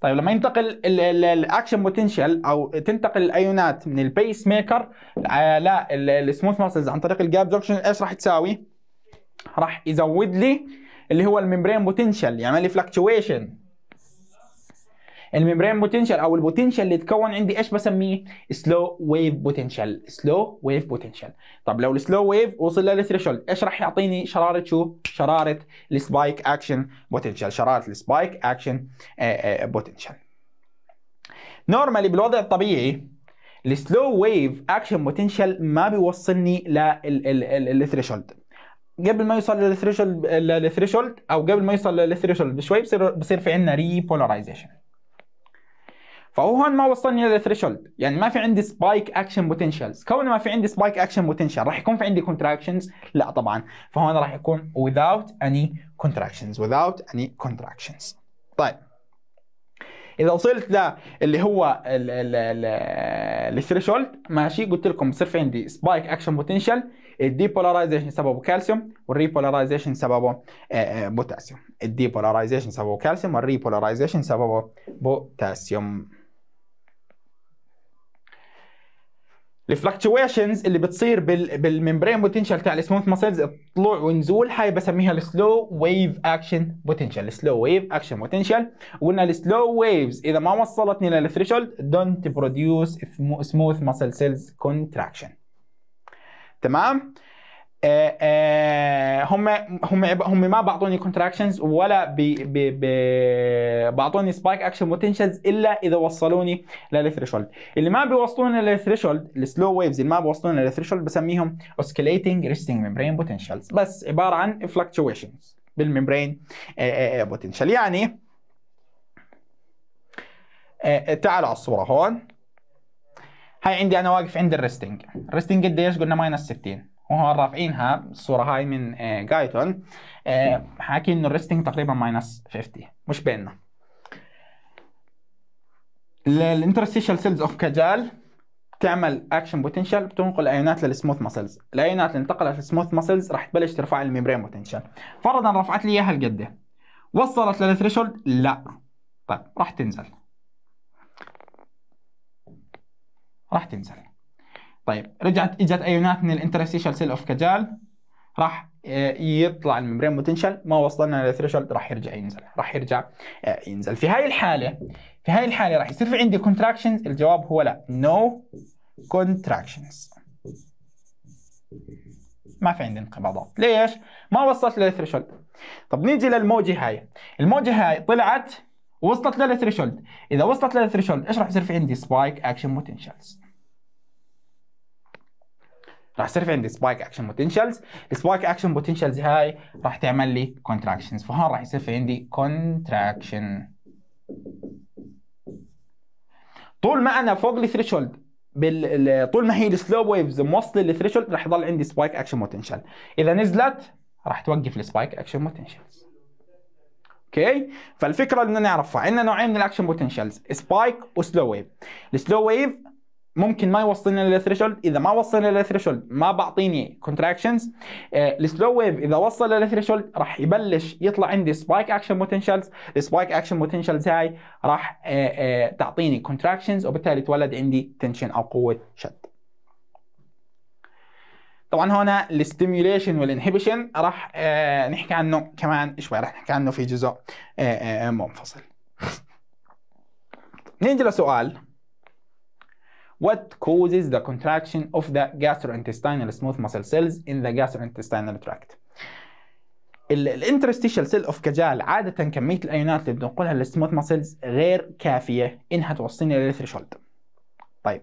طيب لما ينتقل الاكشن بوتنشال او تنتقل الايونات من البيس ميكر آه، لا السموث ماسلز عن طريق الجاب جانكشن ايش راح تساوي راح يزود لي اللي هو الممبرين يعني بوتنشال يعمل لي فلكتويشن الميمبرين بوتنشال او البوتنشال اللي اتكون عندي ايش بسميه سلو ويف بوتنشال سلو ويف بوتنشال طب لو السلو ويف وصل للثريشولد ايش راح يعطيني شراره شو شراره السبايك اكشن بوتنشال شراره السبايك اكشن بوتنشال نورمالي بالوضع الطبيعي السلو ويف اكشن بوتنشال ما بيوصلني للثريشولد قبل ما يوصل للثريشولد للثريشولد او قبل ما يوصل للثريشولد بشوي بصير بصير في عندنا ريبولرايزيشن فهو هون ما وصلني للثريشولد يعني ما في عندي سبايك اكشن بوتنشالز كون ما في عندي سبايك اكشن بوتنشال راح يكون في عندي كونتراكشنز لا طبعا فهون راح يكون without any contractions without any contractions طيب اذا وصلت ل اللي هو الثريشولد ماشي قلت لكم بصير في عندي سبايك اكشن بوتنشال الديبولاريزيشن سببه كالسيوم والريبولاريزيشن سببه بوتاسيوم آه، آه، الديبولاريزيشن سببه كالسيوم والريبولاريزيشن سببه بوتاسيوم الفلكتويشنز اللي بتصير بال بالممبرين بوتنشال تاع السموث ماسلز طلوع ونزول هاي بسميها السلو ويف اكشن بوتنشال السلو ويف اكشن بوتنشال وقلنا السلو ويفز اذا ما وصلتني للثريشولد دونت برودوس سموث ماسل سيلز كونتراكشن تمام آه، آه، هم هم هم ما بعطوني كونتراكشنز ولا بي بي بي بعطوني سبايك اكشن بوتنشلز الا اذا وصلوني للثريشولد اللي ما بيوصلوني للثريشولد السلو ويفز اللي ما بيوصلوني للثريشولد بسميهم اوسكيليتنج ريستنج ميمبرين بوتنشلز بس عباره عن فلكتويشنز بالميمبرين بوتنشال يعني آه، تعالوا على الصوره هون هاي عندي انا واقف عند الريستنج الريستنج قديش قلنا ماينس 60 وهون رافعينها الصوره هاي من جايتون آه، آه، حاكي انه الريستنج تقريبا ماينس 50 مش بيننا الانترستيشال سيلز اوف كجال تعمل اكشن بوتنشال بتنقل ايونات للسموث ماسلز الايونات اللي انتقلت للسموث ماسلز راح تبلش ترفع الميمبرين بوتنشال فرضا رفعت لي اياها لقد وصلت للثريشولد لا طيب راح تنزل راح تنزل طيب رجعت اجت ايونات من الانترستيشال سيل اوف كجال راح آه، يطلع الممبرين بوتنشال ما وصلنا للثريشولد راح يرجع ينزل راح يرجع آه، ينزل في هاي الحاله في هاي الحاله راح يصير في عندي كونتراكشنز الجواب هو لا نو no كونتراكشنز ما في عندي انقباضات ليش ما وصلت للثريشولد طب نيجي للموجه هاي الموجه هاي طلعت وصلت للثريشولد اذا وصلت للثريشولد ايش راح يصير في عندي سبايك اكشن بوتنشالز راح يصير في عندي سبايك اكشن بوتنشلز السبايك اكشن بوتنشلز هاي راح تعمل لي كونتراكشنز فهون راح يصير في عندي كونتراكشن طول ما انا فوق الثريشولد بال... طول ما هي السلو ويفز موصله للثريشولد راح يضل عندي سبايك اكشن بوتنشال اذا نزلت راح توقف السبايك اكشن بوتنشالز اوكي فالفكره بدنا نعرفها عندنا نوعين من الاكشن بوتنشالز سبايك وسلو ويف السلو ويف ممكن ما يوصلني للثريشولد اذا ما وصلني للثريشولد ما بعطيني كونتراكشنز السلو ويف اذا وصل للثريشولد راح يبلش يطلع عندي سبايك اكشن بوتنشلز السبايك اكشن بوتنشلز هاي راح آه، آه، تعطيني كونتراكشنز وبالتالي تولد عندي تنشن او قوه شد طبعا هنا الاستيميوليشن والانهبيشن راح آه، نحكي عنه كمان شوي راح نحكي عنه في جزء منفصل نيجي لسؤال What causes the contraction of the gastrointestinal smooth muscle cells in the gastrointestinal tract? الانترستيشال سيل اوف كجال عاده كميه الايونات اللي بتنقلها للسموث ماسلز غير كافيه انها توصلني للثريشولد طيب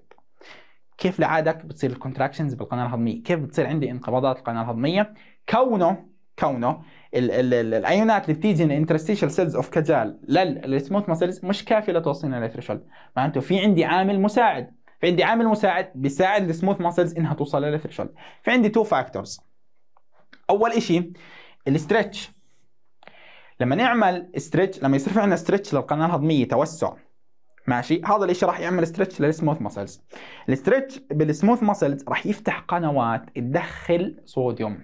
كيف لعادك بتصير الكونتراكشنز بالقناه الهضميه كيف بتصير عندي انقباضات القناه الهضميه كونه كونه ال ال ال الايونات اللي بتيجي من الانترستيشال سيلز اوف كجال للسموث ماسلز مش كافيه لتوصلنا للثريشولد معناته في عندي عامل مساعد في عندي عامل مساعد بيساعد السموث ماسلز انها توصل للثريشولد في عندي تو فاكتورز اول شيء الاسترتش لما نعمل استرتش لما يصير في عندنا استرتش للقناه الهضميه توسع ماشي هذا الشيء راح يعمل استرتش للسموث ماسلز الاسترتش بالسموث ماسلز راح يفتح قنوات تدخل صوديوم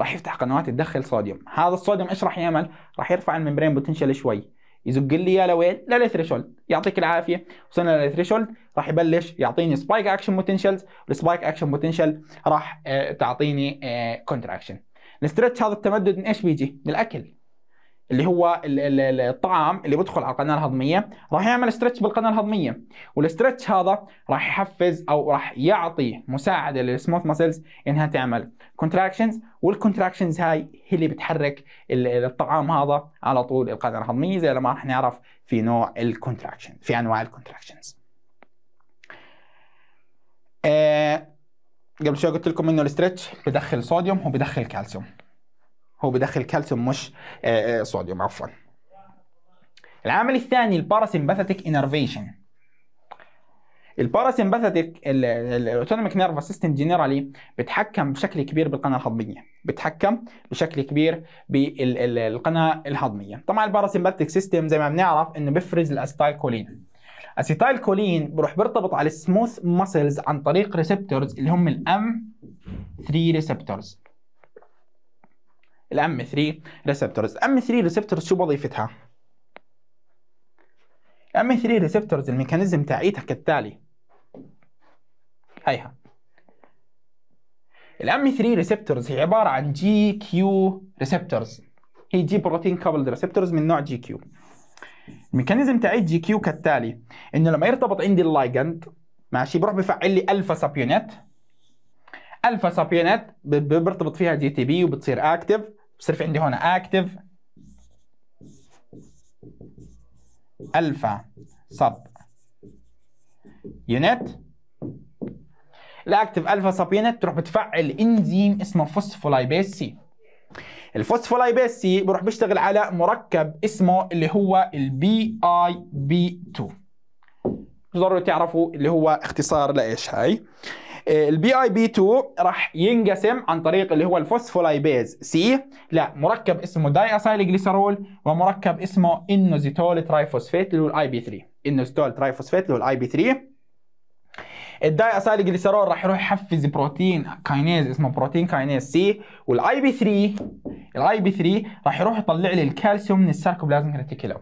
راح يفتح قنوات تدخل صوديوم هذا الصوديوم ايش راح يعمل راح يرفع الممبرين بوتنشال شوي يزق لي اياه لوين للثريشولد يعطيك العافيه وصلنا للثريشولد راح يبلش يعطيني سبايك اكشن بوتنشلز والسبايك اكشن بوتنشل راح آه، تعطيني كونتراكشن آه، الاسترتش هذا التمدد من ايش بيجي؟ من الاكل اللي هو الطعام اللي بيدخل على القناه الهضميه راح يعمل استرتش بالقناه الهضميه والاسترتش هذا راح يحفز او راح يعطي مساعده للسموث ماسلز انها تعمل كونتراكشنز والكونتراكشنز هاي هي اللي بتحرك الطعام هذا على طول القدره الهضميه زي ما راح نعرف في نوع الكونتراكشن في انواع الكونتراكشنز آه، قبل شوي قلت لكم انه الاسترتش بدخل صوديوم هو بدخل كالسيوم هو بدخل كالسيوم مش آه، آه، صوديوم عفوا العامل الثاني الباراسمباثيك انرفيشن الباراسمباثيك الاوتونوميك نيرف سيستم جنرالي بتحكم بشكل كبير بالقناه الهضميه بتحكم بشكل كبير بالقناه الهضميه طبعا الباراسمباثيك سيستم زي ما بنعرف انه بيفرز الاسيتايل كولين الاسيتايل كولين بروح بيرتبط على السموث ماسلز عن طريق ريسبتورز اللي هم الام 3 ريسبتورز الام 3 ريسبتورز الام 3 ريسبتورز شو وظيفتها الام 3 ريسبتورز الميكانيزم تاعيتها كالتالي هيها الام 3 ريسبتورز هي عباره عن جي كيو ريسبتورز هي جي بروتين كابلد ريسبتورز من نوع جي كيو الميكانيزم تاعي جي كيو كالتالي انه لما يرتبط عندي اللايجند ماشي بروح بفعل لي الفا سب يونت الفا سب يونت بيرتبط فيها جي تي بي وبتصير اكتف بصير في عندي هنا اكتف الفا سب يونت الاكتف الفا سابينت تروح بتفعل انزيم اسمه فوسفولايباز سي الفوسفولايباز سي بروح بيشتغل على مركب اسمه اللي هو البي اي بي 2 مش ضروري تعرفوا اللي هو اختصار لايش هاي البي اي بي 2 راح ينقسم عن طريق اللي هو الفوسفولايباز سي مركب اسمه داي اسايل جليسرول ومركب اسمه انوزيتول ترايفوسفيت اللي هو الاي بي 3 انوزيتول ترايفوسفيت اللي هو الاي بي 3 الداي جليسرول راح يروح يحفز بروتين كاينيز اسمه بروتين كاينيز سي والاي بي 3 الاي بي 3 راح يروح يطلع لي الكالسيوم من الساركوبلازم ريتيكولم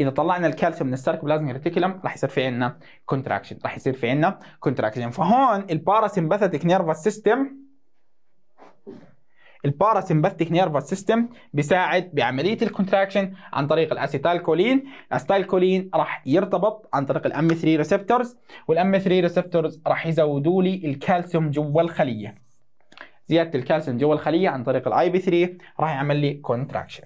اذا طلعنا الكالسيوم من الساركوبلازم ريتيكولم راح يصير في عندنا كونتراكشن راح يصير في عندنا كونتراكشن فهون الباراسمباثيك نيرفس سيستم الباراسمباثيك نيرفس سيستم بيساعد بعمليه الكونتراكشن عن طريق الاسيتالكولين الاسيتالكولين راح يرتبط عن طريق الام 3 ريسبتورز والام 3 ريسبتورز راح يزودوا لي الكالسيوم جوا الخليه زياده الكالسيوم جوا الخليه عن طريق الاي بي 3 راح يعمل لي كونتراكشن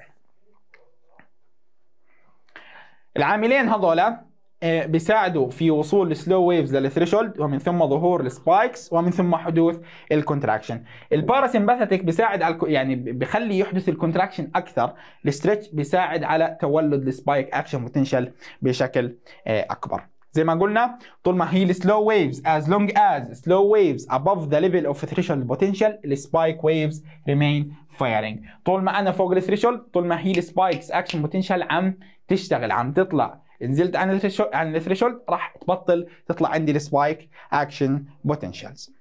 العاملين هذولا آه، بيساعدوا في وصول السلو ويفز للثريشولد ومن ثم ظهور السبايكس ومن ثم حدوث الكونتراكشن الباراسمباثيك بيساعد على يعني بيخلي يحدث الكونتراكشن اكثر الاسترتش بيساعد على تولد السبايك اكشن بوتنشال بشكل آه، اكبر زي ما قلنا طول ما هي السلو ويفز as long as slow waves above the level of threshold potential السبايك ويفز remain firing طول ما انا فوق الثريشولد طول ما هي السبايكس اكشن بوتنشال عم تشتغل عم تطلع نزلت عن عن الثريشولد راح تبطل تطلع عندي السبايك اكشن بوتنشلز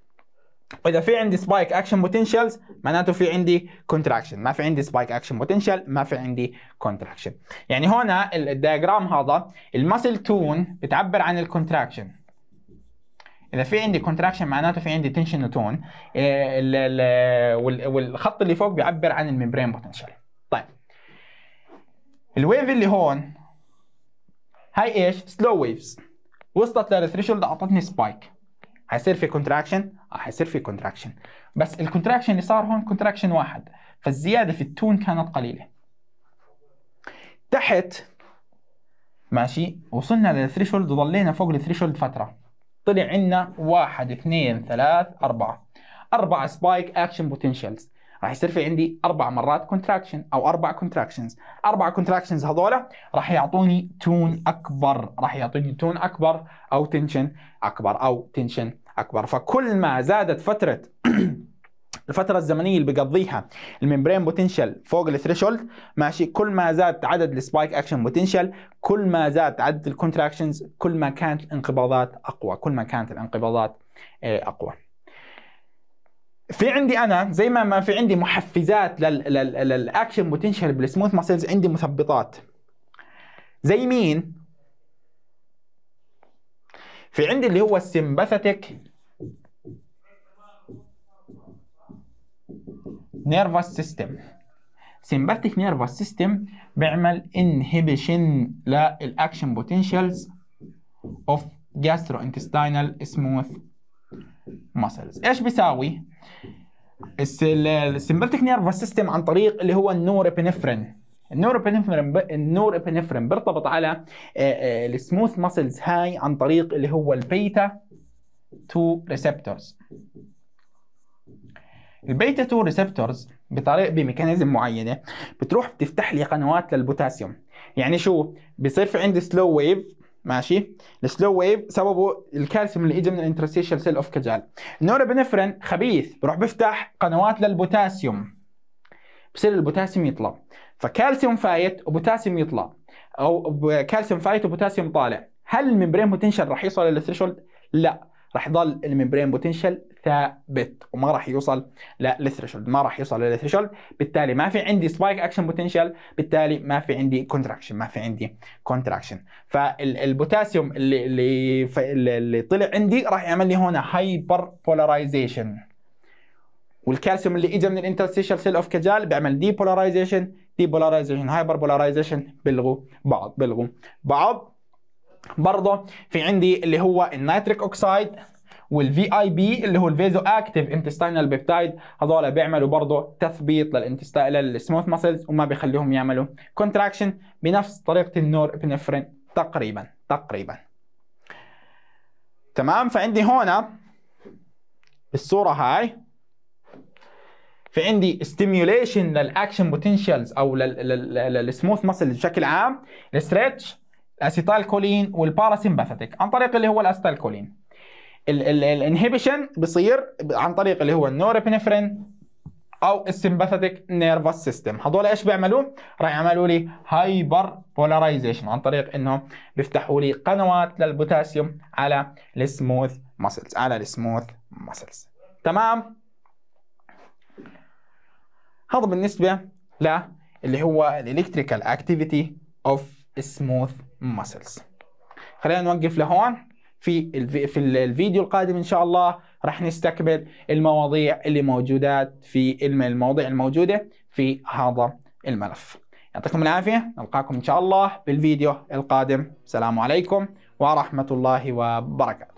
واذا في عندي سبايك اكشن بوتنشلز معناته في عندي كونتراكشن ما في عندي سبايك اكشن بوتنشل ما في عندي كونتراكشن يعني هنا الدياجرام هذا المسل تون بتعبر عن الكونتراكشن اذا في عندي كونتراكشن معناته في عندي تنشن إيه، وتون والخط اللي فوق بيعبر عن الممبرين بوتنشل طيب الويف اللي هون هاي ايش؟ سلو ويفز وصلت للثريشولد اعطتني سبايك حيصير في كونتراكشن اه حيصير في كونتراكشن بس الكونتراكشن اللي صار هون كونتراكشن واحد فالزياده في التون كانت قليله تحت ماشي وصلنا للثريشولد وظلينا فوق الثريشولد فتره طلع عندنا واحد اثنين ثلاث اربعه اربع سبايك اكشن بوتنشالز راح يصير في عندي اربع مرات كونتراكشن او اربع كونتراكشنز اربع كونتراكشنز هذولا راح يعطوني تون اكبر راح يعطوني تون اكبر او تنشن اكبر او تنشن اكبر فكل ما زادت فتره الفترة الزمنية اللي بقضيها الممبرين بوتنشال فوق الثريشولد ماشي كل ما زاد عدد السبايك اكشن بوتنشال كل ما زاد عدد الكونتراكشنز كل ما كانت الانقباضات اقوى كل ما كانت الانقباضات آه، اقوى في عندي انا زي ما ما في عندي محفزات للاكشن بوتنشال بالسموث ماسلز عندي مثبطات زي مين في عندي اللي هو السمباثيتك نيرفس سيستم سمباثيك نيرفس سيستم بيعمل انهبيشن للاكشن بوتنشالز اوف جاسترو انتستينال سموث muscles ايش بيساوي؟ السمبلتك نيرف سيستم عن طريق اللي هو النوربنفرين النور النوربنفرين بيرتبط على آه، آه، السموث ماسلز هاي عن طريق اللي هو البيتا 2 ريسبتورز البيتا 2 ريسبتورز بطريق بميكانيزم معينه بتروح بتفتح لي قنوات للبوتاسيوم يعني شو بصير في عندي سلو ويف ماشي السلو ويف سببه الكالسيوم اللي اجى من الانترستيشال سيل اوف كجال النورابنفرين خبيث بروح بفتح قنوات للبوتاسيوم بصير البوتاسيوم يطلع فكالسيوم فايت وبوتاسيوم يطلع او كالسيوم فايت وبوتاسيوم طالع هل الممبرين بوتنشل راح يوصل للثريشولد لا راح يضل الممبرين بوتنشل ثابت وما راح يوصل للثريشولد ما راح يوصل للثريشولد بالتالي ما في عندي سبايك اكشن بوتنشال بالتالي ما في عندي كونتراكشن ما في عندي كونتراكشن فالبوتاسيوم اللي اللي اللي طلع عندي راح يعمل لي هنا هايبر بولاريزيشن والكالسيوم اللي اجى من الانترستيشال سيل اوف كجال بيعمل دي بولاريزيشن دي بولاريزيشن هايبر بولاريزيشن بلغوا بعض بلغوا بعض برضه في عندي اللي هو النيتريك اوكسايد والفي اي بي اللي هو الفيزو اكتيف انتستينال بيبتايد هذول بيعملوا برضه تثبيط للانتستا للسموث ماسلز وما بيخليهم يعملوا كونتراكشن بنفس طريقه النور ابنفرين تقريبا تقريبا تمام فعندي هون الصوره هاي في عندي ستيميوليشن للاكشن بوتنشالز او للسموث ماسلز بشكل عام الستريتش الاسيتالكولين والباراسمباثيك عن طريق اللي هو الاستالكولين الانهبيشن بيصير عن طريق اللي هو النوربنفرين او السمباثيك نيرفس سيستم هذول ايش بيعملوا راح يعملوا لي هايبر بولاريزيشن عن طريق انهم بيفتحوا لي قنوات للبوتاسيوم على السموث ماسلز على السموث ماسلز تمام هذا بالنسبه ل اللي هو الالكتريكال اكتيفيتي اوف سموث ماسلز خلينا نوقف لهون في في الفيديو القادم ان شاء الله راح نستكمل المواضيع اللي موجودات في المواضيع الموجوده في هذا الملف يعطيكم العافيه نلقاكم ان شاء الله بالفيديو القادم السلام عليكم ورحمه الله وبركاته